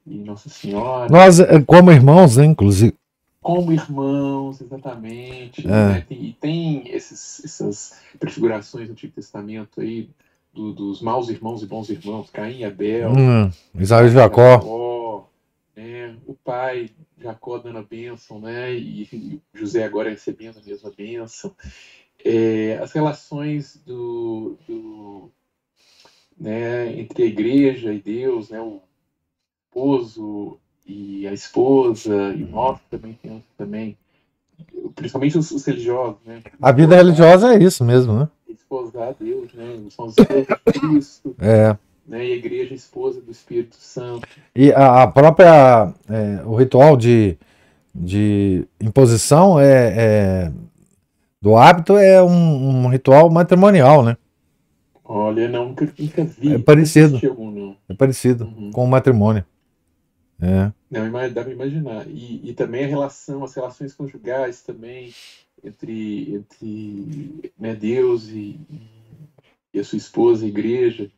e, Nossa Senhora. Nós, eh, como irmãos, né, inclusive. Como irmãos, exatamente. É. Né? e tem esses, essas prefigurações do Antigo Testamento aí do, dos maus irmãos e bons irmãos, Caim e Abel, hum, e Jacó, né? o pai Jacó dando a bênção, né? E, e José agora recebendo a mesma bênção. É, as relações do, do, né, entre a igreja e Deus, né, o esposo e a esposa, e uhum. nós também temos também, principalmente os, os religiosos. Né? A vida religiosa é isso mesmo, né? esposar a ah, Deus, né? São os de é Cristo. É. Né? E a igreja é esposa do Espírito Santo. E a, a própria. É, o ritual de, de imposição é, é do hábito é um, um, ritual matrimonial, né? Olha, não, nunca vi. É parecido. É parecido uhum. com o matrimônio. É. Não, dá para imaginar. E, e também a relação, as relações conjugais também entre, entre né, Deus e, e a sua esposa, a igreja,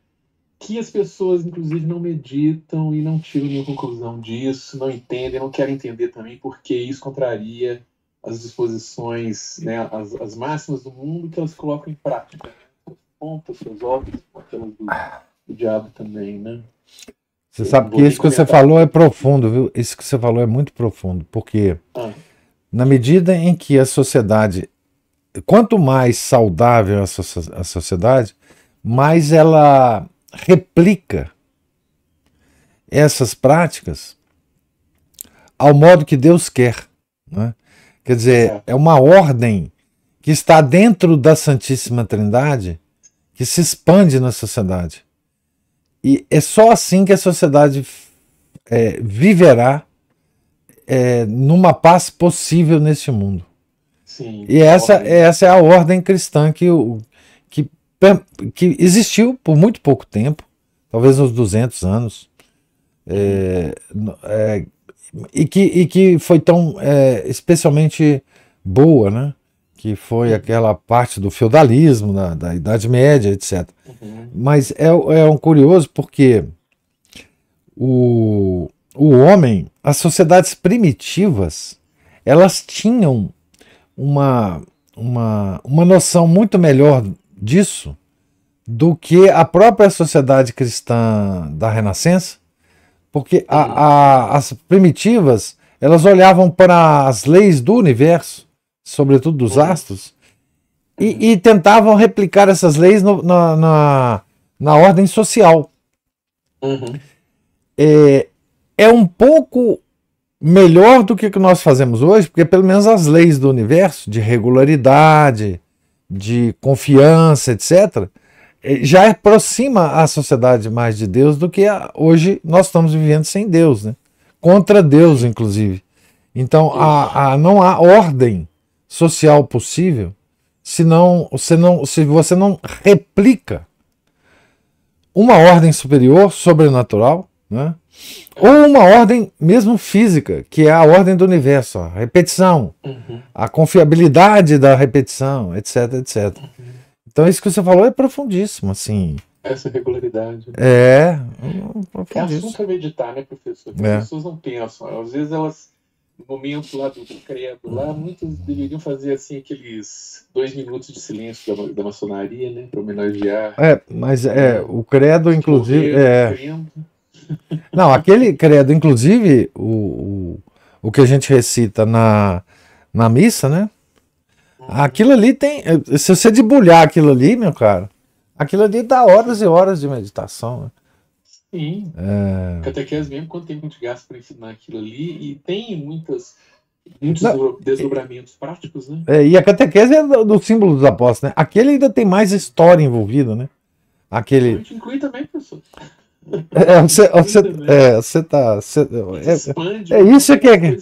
que as pessoas, inclusive, não meditam e não tiram nenhuma conclusão disso, não entendem, não querem entender também, porque isso contraria as disposições, né, as, as máximas do mundo que elas colocam em prática. Pontas, suas obras, aquelas do, do diabo também, né? Você sabe que isso que você falou é profundo, viu? Isso que você falou é muito profundo, porque ah na medida em que a sociedade, quanto mais saudável a, so a sociedade, mais ela replica essas práticas ao modo que Deus quer. Né? Quer dizer, é. é uma ordem que está dentro da Santíssima Trindade que se expande na sociedade. E é só assim que a sociedade é, viverá é, numa paz possível nesse mundo. Sim, e essa, essa é a ordem cristã que, que, que existiu por muito pouco tempo, talvez uns 200 anos, é, é, e, que, e que foi tão é, especialmente boa, né? que foi aquela parte do feudalismo, da, da Idade Média, etc. Uhum. Mas é, é um curioso porque o, o homem, as sociedades primitivas, elas tinham uma, uma, uma noção muito melhor disso do que a própria sociedade cristã da Renascença, porque a, a, as primitivas elas olhavam para as leis do universo, sobretudo dos uhum. astros, e, e tentavam replicar essas leis no, na, na, na, ordem social. Uhum. É, é um pouco melhor do que o que nós fazemos hoje, porque pelo menos as leis do universo, de regularidade, de confiança, etc., eh, já aproxima a sociedade mais de Deus do que a, hoje nós estamos vivendo sem Deus, né? contra Deus, inclusive. Então, a, a, não há ordem social possível se, não, se, não, se você não replica uma ordem superior, sobrenatural, né? Ou uma ordem mesmo física, que é a ordem do universo, a repetição, uhum. a confiabilidade da repetição, etc, etc. Uhum. Então isso que você falou é profundíssimo, assim. Essa regularidade. Né? É, profundíssimo. É, é assunto a meditar, né, professor? É. As é. pessoas não pensam, às vezes elas no momento lá do credo, lá, muitas deveriam fazer assim aqueles dois minutos de silêncio da, da maçonaria, né? Para homenagear. É, mas é, o credo, inclusive. Morrer, é, não, aquele credo, inclusive, o, o, o que a gente recita na, na missa, né? Uhum. Aquilo ali tem. Se você debulhar aquilo ali, meu cara, aquilo ali dá horas e horas de meditação. Né? Sim. É... Catequese mesmo, quanto tempo te gasta para ensinar aquilo ali? E tem muitas. Muitos Não, desdobramentos práticos, né? É, e a catequese é do, do, símbolo dos apóstolos, né? Aquele ainda tem mais história envolvida, né? Aquele. A gente inclui também, professor. É, você, você, é, você tá. Você, é, é, é, isso que é.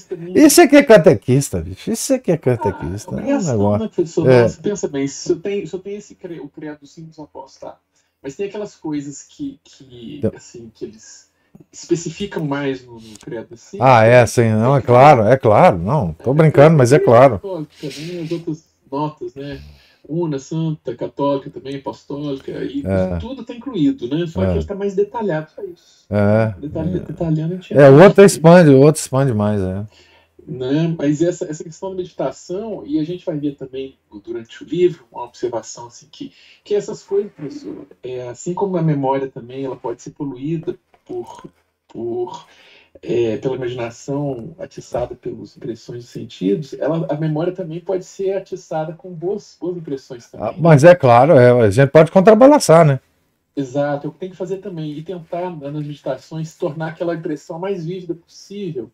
Isso é que é catequista, bicho. Isso é que é catequista. Ah, é um é negócio. É. Mas pensa bem, se eu tenho, se eu tenho esse cre... o credo simples apóstolos, tá? Mas tem aquelas coisas que, que então... assim, que eles especificam mais no, no credo Ah, é, né? sim, não, é claro, é claro, não. Tô é, brincando, mas é claro. As outras notas, né? una, santa, católica também, apostólica, e é. tudo está incluído, né? Só é. que ele está mais detalhado para isso. É. Detalhe, é. Detalhando a gente é, o outro expande, o outro expande mais, é. Né? Mas essa, essa questão da meditação, e a gente vai ver também durante o livro, uma observação assim, que, que essas coisas, é, assim como a memória também, ela pode ser poluída por, por é, pela imaginação atiçada pelas impressões dos sentidos, ela, a memória também pode ser atiçada com boas, boas impressões ah, também. Ah, mas é claro, é, a gente pode contrabalançar, né? Exato, é o que tem que fazer também, e tentar, né, nas meditações, tornar aquela impressão mais vívida possível.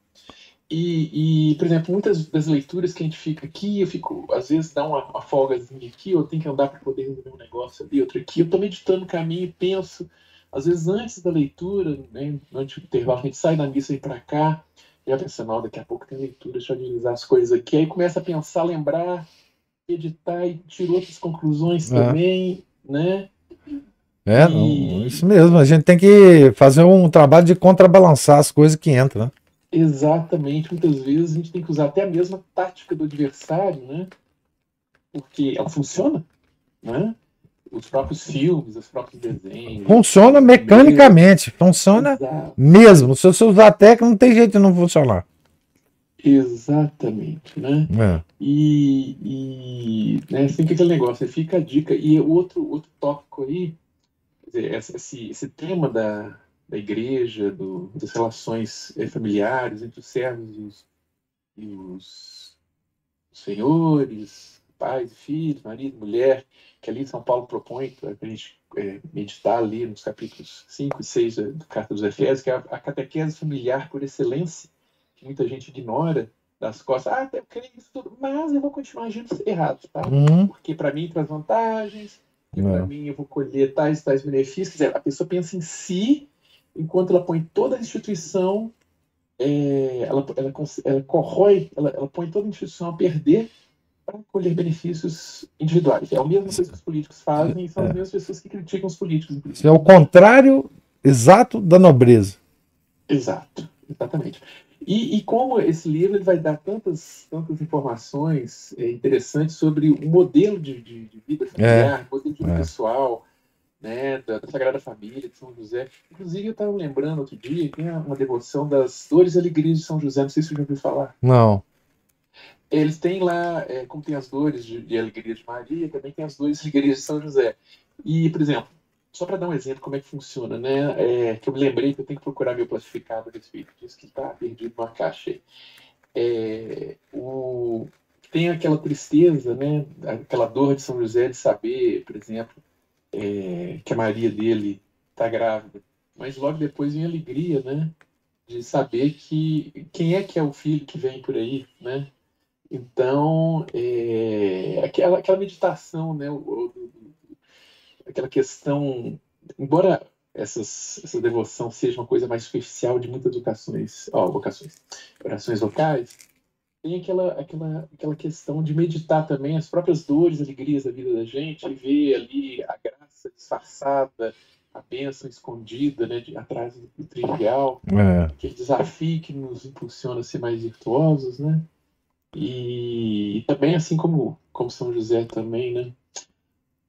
E, e, por exemplo, muitas das leituras que a gente fica aqui, eu fico, às vezes, dá uma, uma folgazinha aqui, ou tenho que andar para poder resolver um negócio ali, outro aqui, eu estou meditando no caminho e penso às vezes antes da leitura, né, antes do intervalo, a gente sai da missa e para cá, já pensando, mal daqui a pouco tem leitura, deixa eu agilizar as coisas aqui. Aí começa a pensar, lembrar, editar e tirar outras conclusões é. também, né? É, e... não, isso mesmo. A gente tem que fazer um trabalho de contrabalançar as coisas que entram, né? Exatamente. Muitas vezes a gente tem que usar até a mesma tática do adversário, né? Porque ela funciona, né? os próprios filmes, os próprios desenhos. Funciona mecanicamente, funciona Exato. mesmo. Se você usar a técnica, não tem jeito de não funcionar. Exatamente, né? É. E, e né, que é aquele negócio, fica a dica. E o outro, outro tópico aí, dizer, esse, esse tema da, da igreja, do, das relações eh, familiares entre os servos e os, e os senhores, pais, filhos, marido, mulher, que ali São Paulo propõe é para a gente é, meditar ali nos capítulos 5 e 6 da, Carta dos Efésios, que é a, a catequese familiar por excelência, que muita gente ignora das costas. Ah, eu creio isso tudo, mas eu vou continuar agindo errado, tá? Uhum. Porque para mim traz vantagens, e é. para mim eu vou colher tais tais benefícios. Quer dizer, a pessoa pensa em si, enquanto ela põe toda a instituição, é, ela, ela, ela corrói, ela, ela põe toda a instituição a perder para colher benefícios individuais. É o mesmo coisa que os políticos fazem e são é. as mesmas pessoas que criticam os políticos. Isso é o contrário exato da nobreza. Exato, exatamente. E, e, como esse livro ele vai dar tantas, tantas informações é, interessantes sobre o modelo de, de, de vida é. familiar, é. modelo de vida é. pessoal, né, da, da, Sagrada Família de São José. Inclusive, eu estava lembrando outro dia, tem uma devoção das dores e alegrias de São José, não sei se você já ouviu falar. Não. Eles têm lá, é, como tem as dores de, de alegria de Maria, também tem as dores de alegria de São José. E, por exemplo, só para dar um exemplo como é que funciona, né? É, que eu me lembrei que eu tenho que procurar meu classificado a respeito disso, que está perdido numa caixa. É, o, tem aquela tristeza, né? Aquela dor de São José de saber, por exemplo, é, que a Maria dele está grávida. Mas logo depois vem a alegria, né? De saber que quem é que é o filho que vem por aí, né? Então, é, aquela, aquela meditação, né, aquela questão, embora essas, essa devoção seja uma coisa mais superficial de muitas vocações, ó, vocações, orações vocais, tem aquela, aquela, aquela questão de meditar também as próprias dores, alegrias da vida da gente e ver ali a graça disfarçada, a bênção escondida, né, de, atrás do, do trivial, é. aquele desafio que nos impulsiona a ser mais virtuosos, né? E, também assim como, como São José também, né?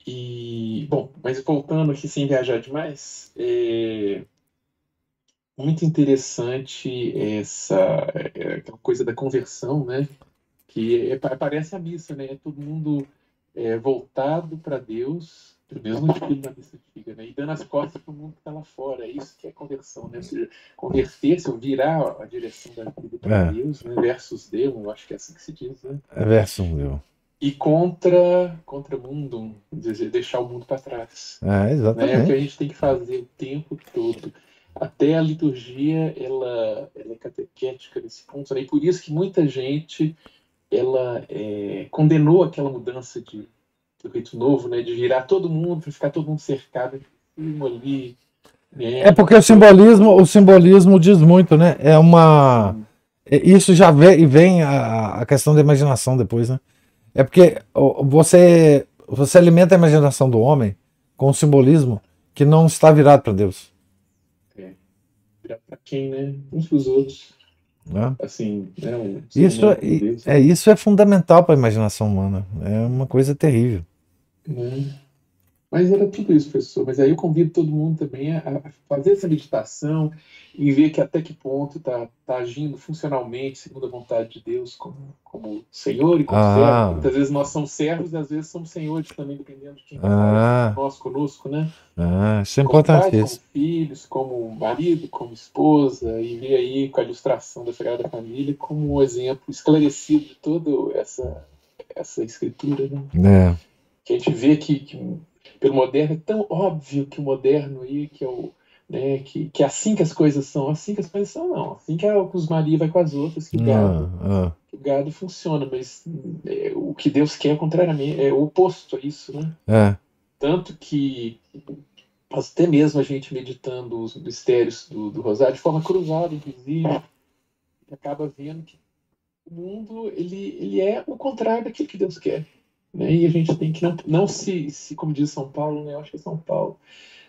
E, bom, mas voltando aqui sem viajar demais, é muito interessante essa é, aquela coisa da conversão, né? Que é, parece a missa, né? É todo mundo é, voltado para Deus mesmo espírito da missa antiga, né? E dando as costas para o mundo que está lá fora. É isso que é conversão, né? Ou converter-se ou virar a direção da vida para é. Deus, né? Versus Deus, eu acho que é assim que se diz, né? É versus Deus. E contra contra o mundo, dizer, deixar o mundo para trás. É, exatamente. Né? É o que a gente tem que fazer o tempo todo. Até a liturgia, ela, ela é catequética nesse ponto, né? E por isso que muita gente, ela é, condenou aquela mudança de do jeito novo, né? De girar todo mundo, ficar todo mundo cercado ali. É. Né. porque o simbolismo, o simbolismo diz muito, né? É uma. É, isso já vem, vem a, a questão da imaginação depois, né? É porque você, você alimenta a imaginação do homem com um simbolismo que não está virado para Deus. É. Virado para quem, né? Uns para os outros. É. Assim, né? Um isso, é, Deus, é, isso é fundamental para a imaginação humana. É uma coisa terrível. Né? Mas era tudo isso, professor. Mas aí eu convido todo mundo também a, fazer essa meditação e ver que até que ponto está tá agindo funcionalmente, segundo a vontade de Deus, como, como Senhor e como ah. servo. Muitas vezes nós somos servos e às vezes somos senhores também, dependendo de quem tá ah. nós conosco, né? Ah, isso é como como filhos, como marido, como esposa, e ver aí com a ilustração da Sagrada Família como um exemplo esclarecido de toda essa, essa escritura, né? É que a gente vê que, que pelo moderno é tão óbvio que o moderno aí, que é o. Né, que, que é assim que as coisas são, assim que as coisas são, não. Assim que a é Cusmaria vai com as outras, que o ah, gado, ah, ah. gado funciona, mas é, o que Deus quer, é contrariamente, é o oposto a isso, né? É. Tanto que até mesmo a gente meditando os mistérios do, do Rosário de forma cruzada, inclusive, acaba vendo que o mundo ele, ele é o contrário daquilo que Deus quer. Né? E a gente tem que não, não se, se, como diz São Paulo, né? Eu acho que é São Paulo,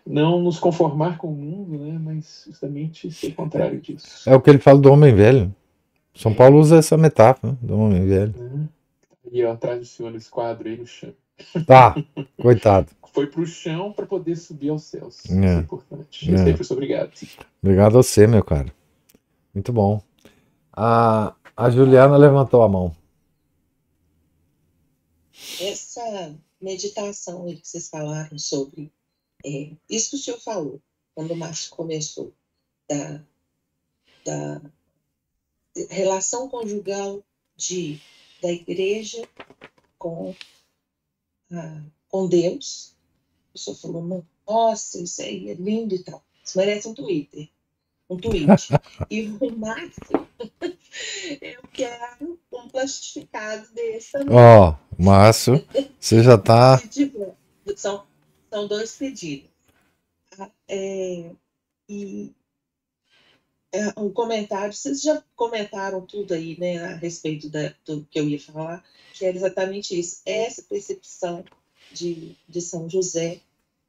não nos conformar com o mundo, né? Mas justamente ser o é. contrário disso. É o que ele fala do homem velho. São é. Paulo usa essa metáfora né? do homem velho. É. E atrás do senhor esse quadro aí no chão. Tá, coitado. Foi pro chão para poder subir aos céus. É. Isso é importante. É. sempre obrigado. Obrigado a você, meu cara. Muito bom. A, a Juliana levantou a mão. Essa meditação que vocês falaram sobre é, isso que o senhor falou quando o Márcio começou, da, da relação conjugal de, da igreja com, a, com Deus. O senhor falou, nossa, isso aí é lindo e tal. Isso merece um Twitter um tweet. e o máximo eu quero um plastificado desse também. Né? Ó, oh, Márcio, você já tá. são, são dois pedidos. Ah, é, e é, um comentário, vocês já comentaram tudo aí, né, a respeito da, do que eu ia falar, que era é exatamente isso. Essa percepção de, de São José,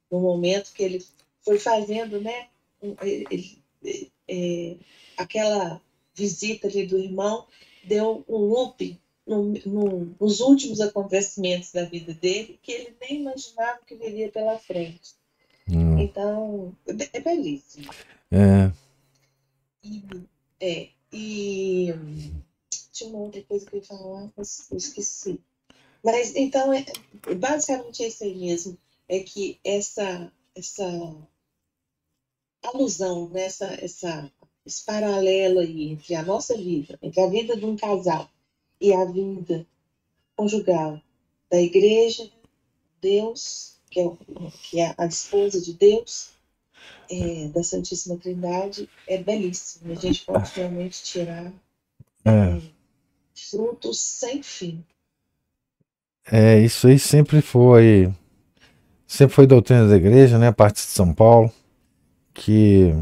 no momento que ele foi fazendo, né, ele é, aquela visita ali do irmão deu um loop no, no, nos últimos acontecimentos da vida dele que ele nem imaginava que viria pela frente. Hum. Então, é, é belíssimo. É. E, é, e tinha uma outra coisa que eu ia falar, mas eu esqueci. Mas então, é, basicamente é isso aí mesmo. É que essa, essa alusão nessa essa, esse paralelo aí entre a nossa vida, entre a vida de um casal e a vida conjugal da igreja, Deus, que é, que é a esposa de Deus, é, da Santíssima Trindade, é belíssimo. A gente pode realmente tirar é. é frutos sem fim. É, isso aí sempre foi sempre foi doutrina da igreja, né? A parte de São Paulo que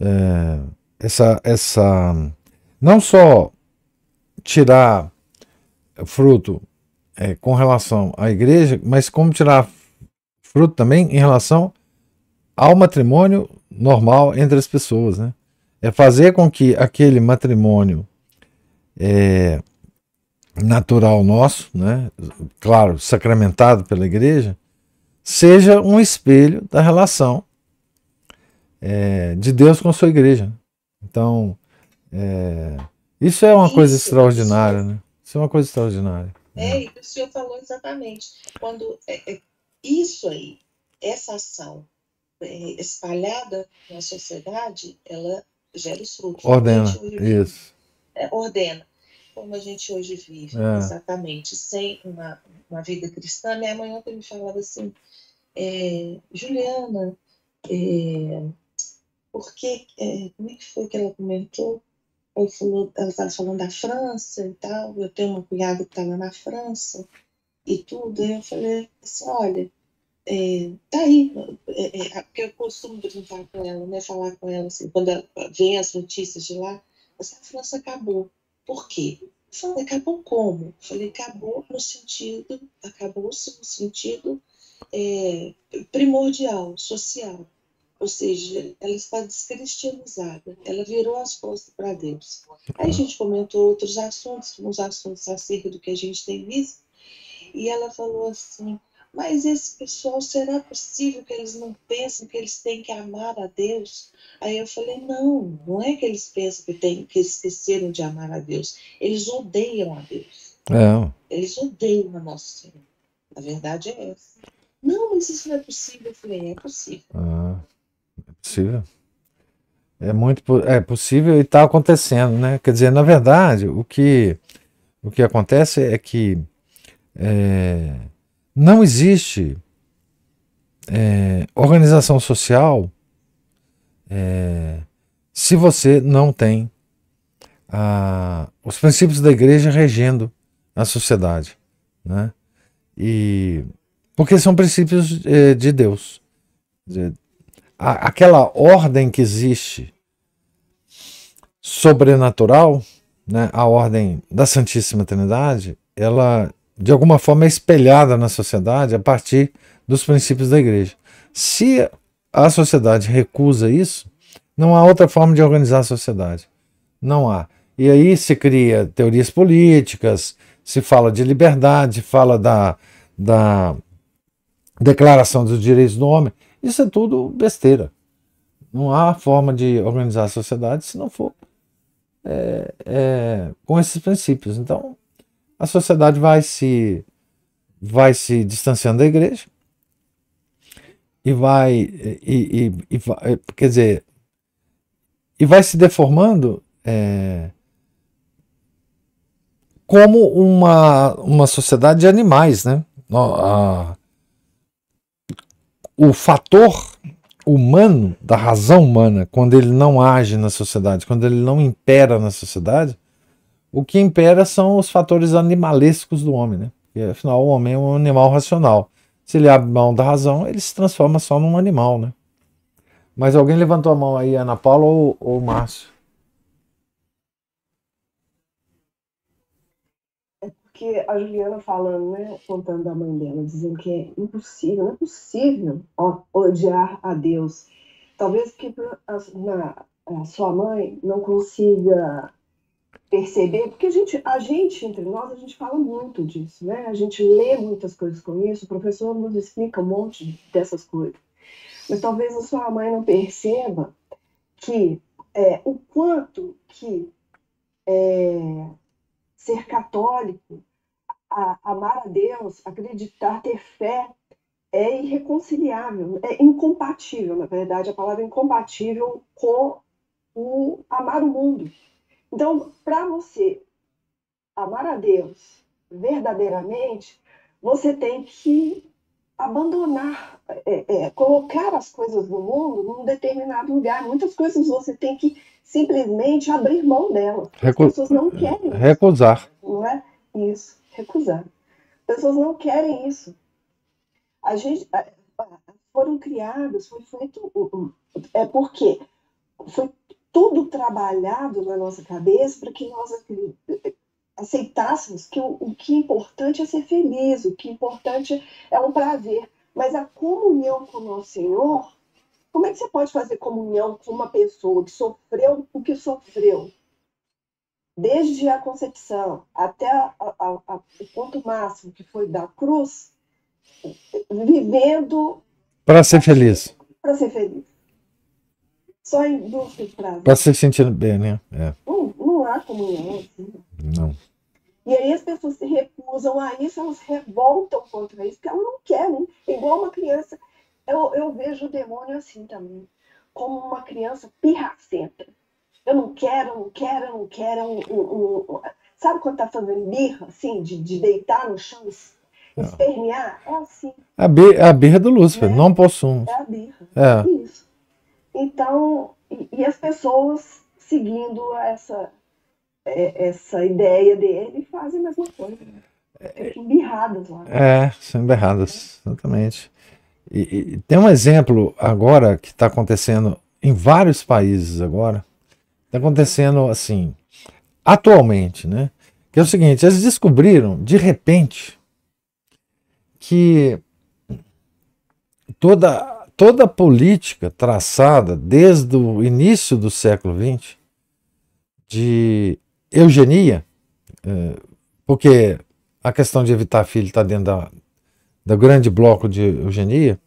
é, essa, essa não só tirar fruto é, com relação à igreja, mas como tirar fruto também em relação ao matrimônio normal entre as pessoas, né? É fazer com que aquele matrimônio é, natural nosso, né? Claro, sacramentado pela igreja, seja um espelho da relação é, de Deus com a sua igreja. Então, é, isso é uma isso, coisa extraordinária, né? Isso é uma coisa extraordinária. Né? É, é. o senhor falou exatamente. Quando é, é isso aí, essa ação é, espalhada na sociedade, ela gera os frutos. Ordena, hoje, isso. É, ordena. Como a gente hoje vive, exatamente. Sem uma, uma vida cristã. Minha mãe ontem me falava assim, Juliana, é, porque, é, como é que foi que ela comentou? Ela falou, ela estava falando da França e tal, eu tenho uma cunhada que estava na França e tudo, e eu falei assim, olha, é, tá aí, é, é, é, porque eu costumo brincar com ela, né, falar com ela, assim, quando ela vem as notícias de lá, assim, a França acabou. Por quê? Eu falei, acabou como? Eu falei, acabou no sentido, acabou no sentido é, primordial, social ou seja, ela está descristianizada, ela virou as costas para Deus. Aí a gente comentou outros assuntos, uns assuntos acerca do que a gente tem visto, e ela falou assim: Mas esse pessoal, será possível que eles não pensem que eles têm que amar a Deus? Aí eu falei: Não, não é que eles pensam que, tem, que esqueceram de amar a Deus, eles odeiam a Deus. Não. É. Eles odeiam a nossa Senhora. A verdade é essa. Não, mas isso não é possível. Eu falei: É possível. Ah possível. É muito é possível e está acontecendo, né? Quer dizer, na verdade, o que, o que acontece é que é, não existe é, organização social é, se você não tem a, os princípios da igreja regendo a sociedade, né? E porque são princípios é, de Deus. Quer dizer, a, aquela ordem que existe sobrenatural, né, a ordem da Santíssima Trindade, ela de alguma forma é espelhada na sociedade a partir dos princípios da igreja. Se a sociedade recusa isso, não há outra forma de organizar a sociedade. Não há. E aí se cria teorias políticas, se fala de liberdade, fala da, da Declaração dos Direitos do Homem. Isso é tudo besteira. Não há forma de organizar a sociedade se não for é, é, com esses princípios. Então, a sociedade vai se, vai se distanciando da igreja e vai, e, e, e é, quer dizer, e vai se deformando é, como uma, uma sociedade de animais, né? A, o fator humano, da razão humana, quando ele não age na sociedade, quando ele não impera na sociedade, o que impera são os fatores animalescos do homem, né? Porque, afinal, o homem é um animal racional. Se ele abre mão da razão, ele se transforma só num animal, né? Mas alguém levantou a mão aí, Ana Paula ou, ou Márcio? Porque a Juliana falando, né, contando da mãe dela, dizendo que é impossível, não é possível ó, odiar a Deus. Talvez que a, na, a sua mãe não consiga perceber, porque a gente, a gente, entre nós, a gente fala muito disso, né? A gente lê muitas coisas com isso, o professor nos explica um monte dessas coisas. Mas talvez a sua mãe não perceba que é, o quanto que é, ser católico a, amar a Deus, acreditar, ter fé, é irreconciliável, é incompatível, na verdade, a palavra incompatível com o amar o mundo. Então, para você amar a Deus verdadeiramente, você tem que abandonar, é, é, colocar as coisas do mundo num determinado lugar. Muitas coisas você tem que simplesmente abrir mão delas. Recu... As pessoas não querem. Recusar. Não é? Isso recusar. Pessoas não querem isso. A gente foram criadas, foi feito é porque foi tudo trabalhado na nossa cabeça para que nós aceitássemos que o, o que é importante é ser feliz, o que é importante é um prazer, mas a comunhão com o nosso Senhor como é que você pode fazer comunhão com uma pessoa que sofreu o que sofreu? desde a concepção até a, a, a, o ponto máximo que foi da cruz, vivendo para ser feliz. Para ser feliz. Só em busca de prazer. Para se sentir bem, né? É. Não, não há comunhão. Assim. Não. E aí as pessoas se recusam a isso, elas revoltam contra isso, porque elas não querem. Né? Igual uma criança. Eu, eu vejo o demônio assim também, como uma criança pirracenta eu não quero, não quero, não quero. Eu, sabe quando tá fazendo birra, assim, de, de deitar no chão e é. espernear? É assim. A, a birra do Lúcifer, é, não posso. É a birra. É. Isso. Então, e, e as pessoas seguindo essa, é, essa ideia dele fazem a mesma coisa. Ficam é. birradas lá. É, são birradas, exatamente. E, e, tem um exemplo agora que está acontecendo em vários países agora, Está acontecendo assim, atualmente, né? Que é o seguinte, eles descobriram, de repente, que toda, toda a política traçada desde o início do século XX de eugenia, eh, porque a questão de evitar filho está dentro da, do grande bloco de eugenia,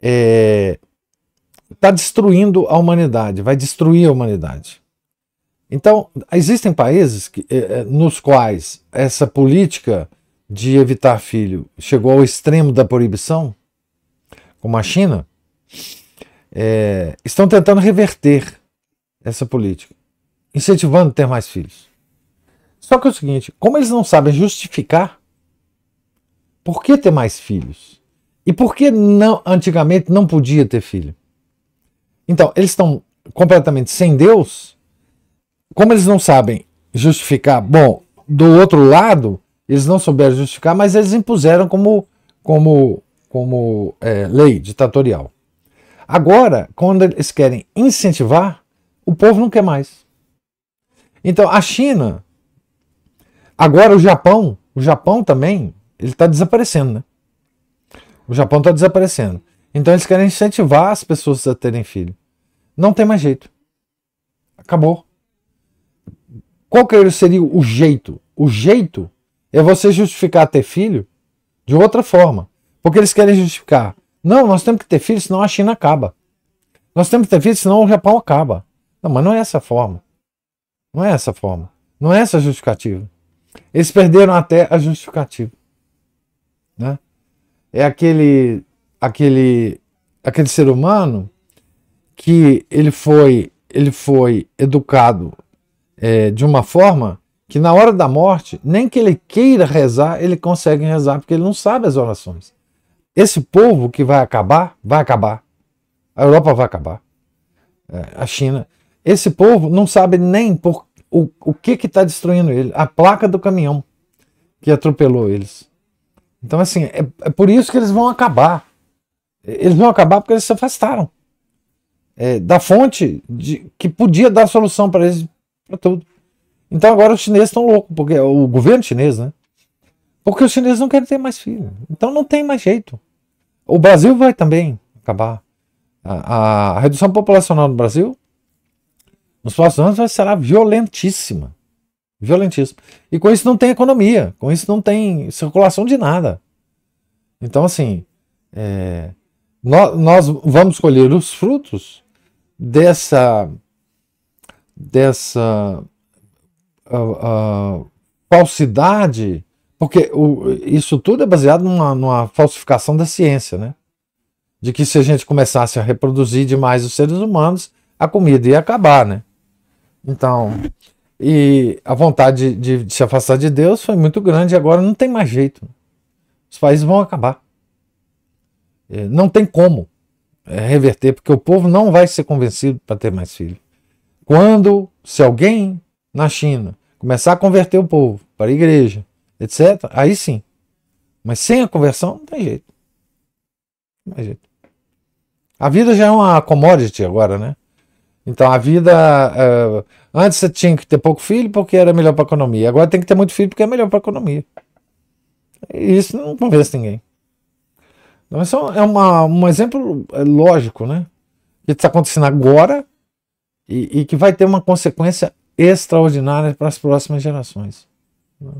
é, está destruindo a humanidade, vai destruir a humanidade. Então, existem países que, eh, eh, nos quais essa política de evitar filho chegou ao extremo da proibição, como a China, eh, estão tentando reverter essa política, incentivando ter mais filhos. Só que é o seguinte, como eles não sabem justificar por que ter mais filhos e por que não antigamente não podia ter filho, então, eles estão completamente sem Deus. Como eles não sabem justificar, bom, do outro lado, eles não souberam justificar, mas eles impuseram como, como, como é, lei ditatorial. Agora, quando eles querem incentivar, o povo não quer mais. Então, a China, agora o Japão, o Japão também, ele está desaparecendo, né? O Japão está desaparecendo. Então, eles querem incentivar as pessoas a terem filho. Não tem mais jeito. Acabou. Qual que seria o jeito? O jeito é você justificar ter filho de outra forma. Porque eles querem justificar. Não, nós temos que ter filho, senão a China acaba. Nós temos que ter filho, senão o Japão acaba. Não, mas não é essa forma. Não é essa forma. Não é essa justificativa. Eles perderam até a justificativa. Né? É aquele, aquele, aquele ser humano que ele foi, ele foi educado é, de uma forma que na hora da morte, nem que ele queira rezar, ele consegue rezar, porque ele não sabe as orações. Esse povo que vai acabar, vai acabar. A Europa vai acabar. É, a China. Esse povo não sabe nem por, o, o que está destruindo ele. A placa do caminhão que atropelou eles. Então, assim, é, é por isso que eles vão acabar. Eles vão acabar porque eles se afastaram é, da fonte de, que podia dar solução para eles, para tudo. Então agora os chineses estão loucos, porque é o governo chinês, né? Porque os chineses não querem ter mais filho. Então não tem mais jeito. O Brasil vai também acabar. A, a redução populacional no Brasil nos próximos anos será violentíssima. Violentíssima. E com isso não tem economia, com isso não tem circulação de nada. Então, assim, é, nós, nós vamos colher os frutos dessa dessa uh, uh, falsidade, porque o, isso tudo é baseado numa, numa, falsificação da ciência, né? De que se a gente começasse a reproduzir demais os seres humanos, a comida ia acabar, né? Então, e a vontade de, de, de se afastar de Deus foi muito grande e agora não tem mais jeito. Os países vão acabar. É, não tem como. É, reverter, porque o povo não vai ser convencido para ter mais filho. Quando, se alguém na China começar a converter o povo para a igreja, etc., aí sim. Mas sem a conversão, não tem jeito. Não tem jeito. A vida já é uma commodity agora, né? Então a vida. Uh, antes você tinha que ter pouco filho porque era melhor para a economia. Agora tem que ter muito filho porque é melhor para a economia. E isso não convence ninguém. Então, isso é uma, um exemplo é, lógico, né? Que está acontecendo agora e, e, que vai ter uma consequência extraordinária para as próximas gerações. Né?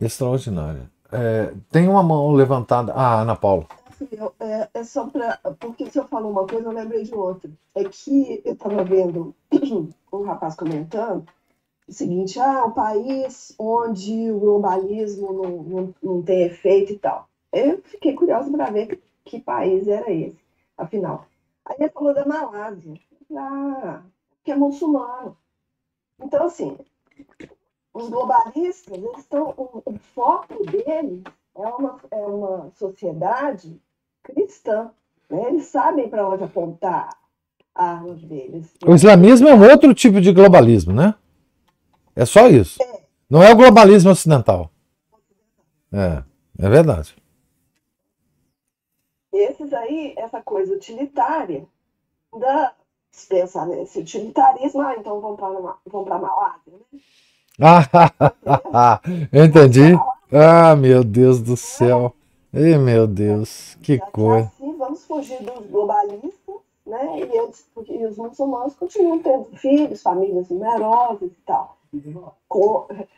Extraordinária. É, tem uma mão levantada. Ah, Ana Paula. Eu, é, é, só para. Porque se eu falo uma coisa, eu lembrei de outra. É que eu estava vendo um rapaz comentando seguinte, ah, um país onde o globalismo não, não, não tem efeito e tal. Eu fiquei curiosa para ver que, que país era esse, afinal. Aí ele falou da Malásia, ah, que é muçulmano. Então, assim, os globalistas, eles estão, o, o foco deles é uma, é uma sociedade cristã. Né? Eles sabem para onde apontar a arma deles. O islamismo é um outro tipo de globalismo, né? É só isso. Não é o globalismo ocidental. É, é verdade. Esses aí, essa coisa utilitária, da, pensar nesse utilitarismo, ah, então vamos para a Malásia, né? Ah, entendi. Ah, meu Deus do céu. Ei, meu Deus, que é coisa. Assim, vamos fugir dos globalistas, né? E, eles, e os muçulmanos continuam tendo filhos, famílias numerosas e tal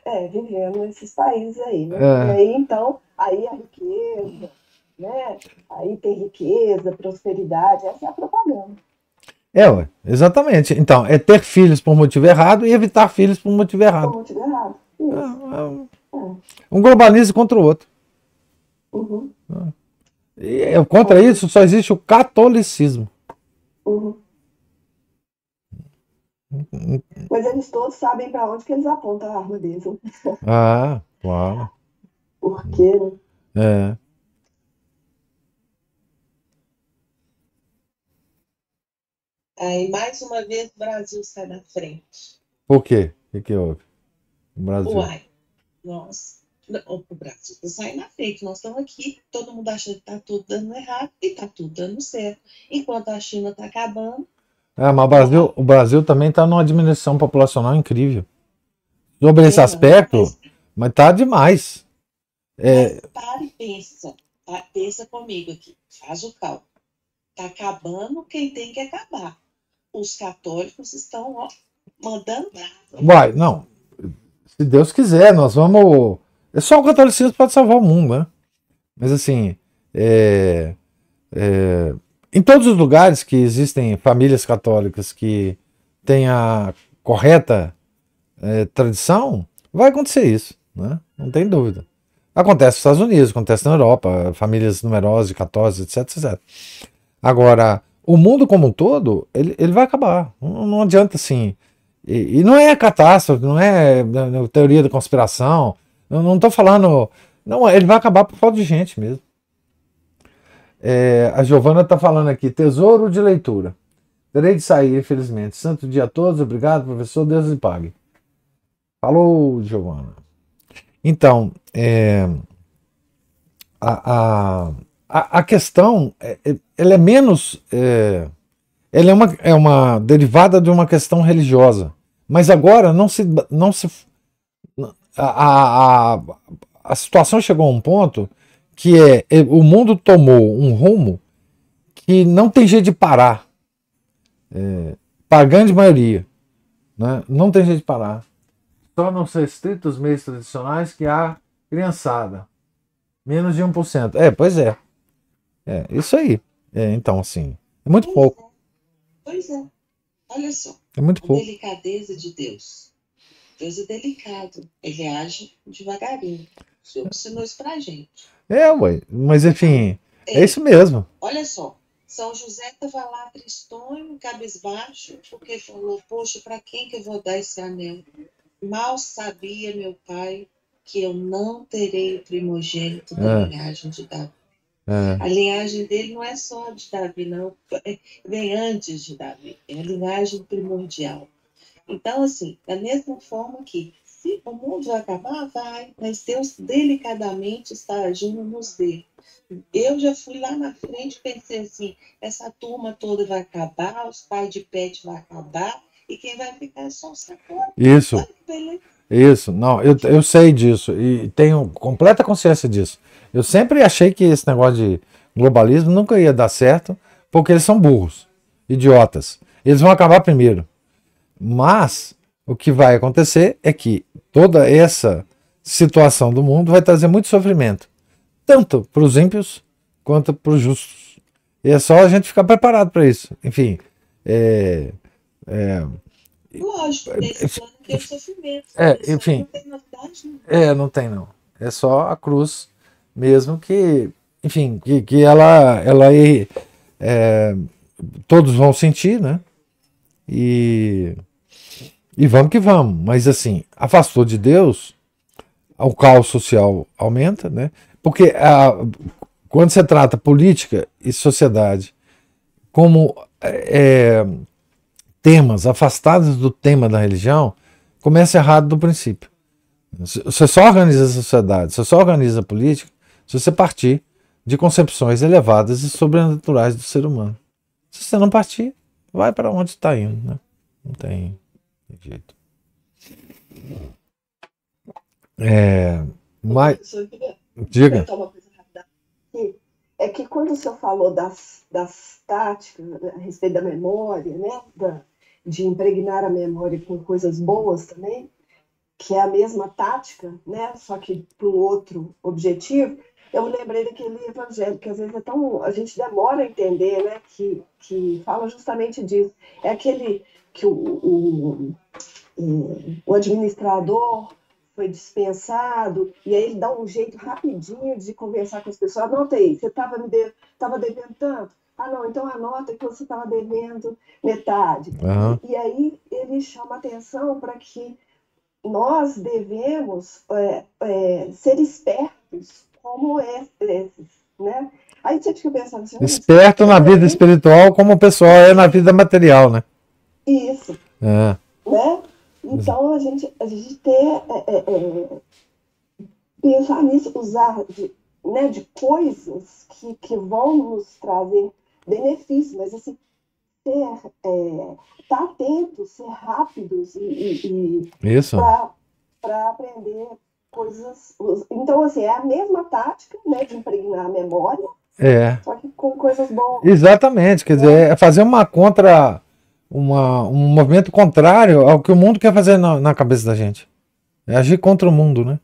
é, vivendo nesses países aí, né? É. aí, então, aí a riqueza, né? Aí tem riqueza, prosperidade, essa é a propaganda. É, ué, exatamente. Então, é ter filhos por motivo errado e evitar filhos por motivo errado. Por motivo errado. É, é é. um globalismo contra o outro. Uhum. E, contra isso só existe o catolicismo. Uhum. Mas eles todos sabem para onde que eles apontam a arma deles. Né? Ah, claro. Porque. Né? É. Aí, mais uma vez, o Brasil sai na frente. Por quê? O que, que houve? O Brasil. Uai, nós. o Brasil tá sai na frente. Nós estamos aqui, todo mundo achando que está tudo dando errado e está tudo dando certo. Enquanto a China está acabando, é, mas o Brasil, o Brasil também está numa diminuição populacional incrível. Sobre esse aspecto, mas está demais. É... Mas para e pensa. Tá? Pensa comigo aqui. Faz o cálculo. Está acabando quem tem que acabar. Os católicos estão ó, mandando. Vai, não. Se Deus quiser, nós vamos. É só o catolicismo pode salvar o mundo, né? Mas assim, é, é, em todos os lugares que existem famílias católicas que têm a correta é, tradição, vai acontecer isso, né? não tem dúvida. Acontece nos Estados Unidos, acontece na Europa, famílias numerosas, católicas, etc, etc. Agora, o mundo como um todo, ele, ele vai acabar. Não, não adianta assim. E, e, não é catástrofe, não é né, teoria da conspiração. Eu não estou falando. Não, ele vai acabar por falta de gente mesmo. É, a Giovana está falando aqui, tesouro de leitura. Terei de sair, infelizmente. Santo dia a todos, obrigado, professor, Deus lhe pague. Falou, Giovana. Então, é, a, a, a questão, é, é, ela é menos, é, ela é uma, é uma derivada de uma questão religiosa. Mas agora não se, não se, a, a, a situação chegou a um ponto que é, é, o mundo tomou um rumo que não tem jeito de parar. É, para a grande maioria. Né? Não tem jeito de parar. Só não Tornam-se os meios tradicionais que há criançada. Menos de 1%. É, pois é. É, isso aí. É, então, assim, é muito pois hum. pouco. É. Pois é. Olha só. É muito a pouco. delicadeza de Deus. Deus é delicado. Ele age devagarinho. O Senhor ensinou isso é pra gente. É, ué, mas enfim, é, é isso mesmo. Olha só, São José estava lá tristonho, cabisbaixo, porque falou, poxa, para quem que eu vou dar esse anel? Mal sabia meu pai que eu não terei o primogênito da ah. linhagem de Davi. Ah. A linhagem dele não é só de Davi, não. É, vem antes de Davi. É a linhagem primordial. Então, assim, da mesma forma que se assim o mundo vai acabar, vai, mas Deus delicadamente está agindo nos ver. Eu já fui lá na frente e pensei assim: essa turma toda vai acabar, os pais de pet vão acabar, e quem vai ficar é só o Isso. Isso, não, eu, eu sei disso e tenho completa consciência disso. Eu sempre achei que esse negócio de globalismo nunca ia dar certo, porque eles são burros, idiotas. Eles vão acabar primeiro. Mas o que vai acontecer é que toda essa situação do mundo vai trazer muito sofrimento, tanto para os ímpios quanto para os justos. E é só a gente ficar preparado para isso. Enfim, é, é, Lógico, nesse né? plano tem sofrimento. É, enfim. Não tem né? É, não tem não. É só a cruz mesmo que, enfim, que, que ela, ela é, todos vão sentir, né? E e vamos que vamos. Mas assim, afastou de Deus, o caos social aumenta, né? Porque a, quando você trata política e sociedade como é, temas afastados do tema da religião, começa errado do princípio. Você só organiza a sociedade, você só organiza a política se você partir de concepções elevadas e sobrenaturais do ser humano. Se você não partir, vai para onde está indo, né? Não tem jeito. É, mas. Diga. É que quando o senhor falou das, das táticas a respeito da memória, né? Da, de impregnar a memória com coisas boas também, que é a mesma tática, né? Só que para o outro objetivo, eu me lembrei daquele evangelho que às vezes é tão. a gente demora a entender, né? Que, que fala justamente disso. É aquele que o, o, o administrador foi dispensado, e aí ele dá um jeito rapidinho de conversar com as pessoas. Anotei, você estava de, tava devendo tanto? Ah, não, então anota que você estava devendo metade. Uhum. E aí ele chama atenção para que nós devemos é, é, ser espertos como é, esses, né? Aí você fica pensando assim... Esperto na vida espiritual como o pessoal é na vida material, né? Isso. É. Né? Então a gente, a gente ter é, é, é, pensar nisso, usar de, né, de coisas que, que vão nos trazer benefícios, mas assim, ser é, tá atento, ser rápidos e, e, e isso para aprender coisas. Então assim é a mesma tática, né, de impregnar a memória. É. Só que com coisas boas. Exatamente, quer dizer, é fazer uma contra uma, um movimento contrário ao que o mundo quer fazer na, na cabeça da gente. É agir contra o mundo, né?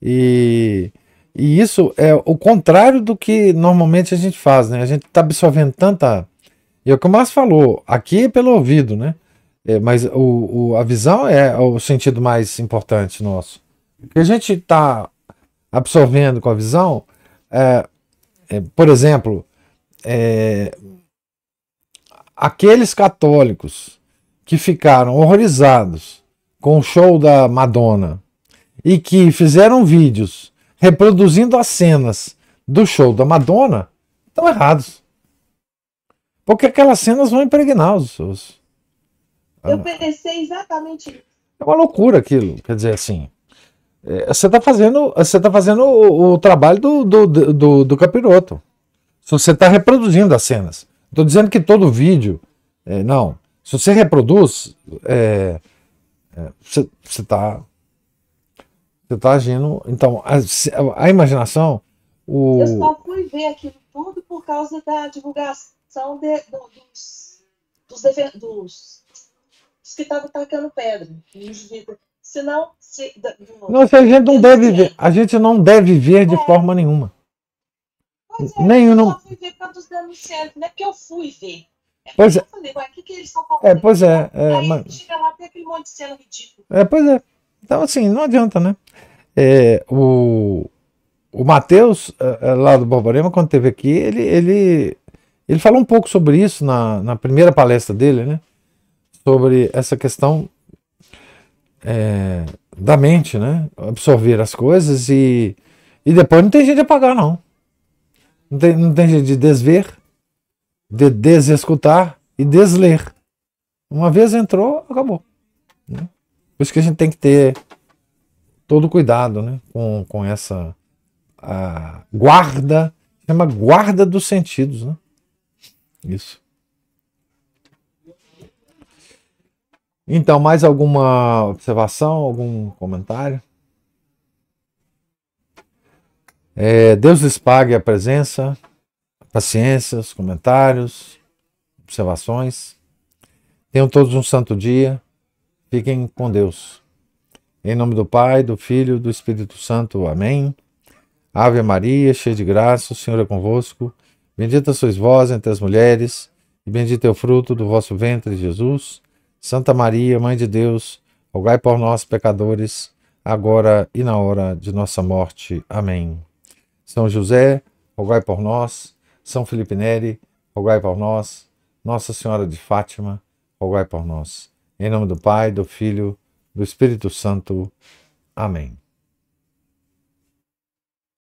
E, e isso é o contrário do que normalmente a gente faz, né? A gente está absorvendo tanta. E é o que o Márcio falou, aqui é pelo ouvido, né? É, mas o, o, a visão é o sentido mais importante nosso. O que a gente está absorvendo com a visão, é, é, por exemplo, é, aqueles católicos que ficaram horrorizados com o show da Madonna e que fizeram vídeos reproduzindo as cenas do show da Madonna estão errados. Porque aquelas cenas vão impregnar os seus. Eu ah. pensei exatamente isso. É uma loucura aquilo. Quer dizer, assim. É, você está fazendo, você tá fazendo o, o trabalho do, do, do, do capiroto. Você está reproduzindo as cenas. Estou dizendo que todo vídeo. É, não. Se você reproduz, é, é, você está. Você está tá agindo. Então, a, a, imaginação. O... Eu só fui ver aquilo tudo por causa da divulgação de, do, dos, dos, defen- dos, dos, que estavam tacando pedra. Senão. Se, da, não, a gente não deve ver. A gente não deve ver de é. forma nenhuma. Pois é, Nem eu não... fui ver tantos danos não é Porque eu fui ver. É, pois é. Eu falei, ué, o que, que eles estão é, falando? É, pois é. é Aí mas... chega lá, tem aquele monte de cena ridícula. É, pois é. Então, assim, não adianta, né? É, o o Matheus, é, é, lá do Borborema, quando teve aqui, ele, ele, ele falou um pouco sobre isso na, na primeira palestra dele, né? Sobre essa questão é, da mente, né? Absorver as coisas e, e depois não tem jeito de apagar, não. Não tem, jeito de desver, de desescutar e desler. Uma vez entrou, acabou. Né? Por isso que a gente tem que ter todo cuidado né? com, com essa a guarda, chama guarda dos sentidos. Né? Isso. Então, mais alguma observação, algum comentário? É, Deus lhes pague a presença, paciência, os comentários, observações. Tenham todos um santo dia. Fiquem com Deus. Em nome do Pai, do Filho, e do Espírito Santo. Amém. Ave Maria, cheia de graça, o Senhor é convosco. Bendita sois vós entre as mulheres, e bendito é o fruto do vosso ventre, Jesus. Santa Maria, Mãe de Deus, rogai por nós, pecadores, agora e na hora de nossa morte. Amém. São José, rogai por nós. São Felipe Neri, rogai por nós. Nossa Senhora de Fátima, rogai por nós. Em nome do Pai, do Filho, do Espírito Santo. Amém.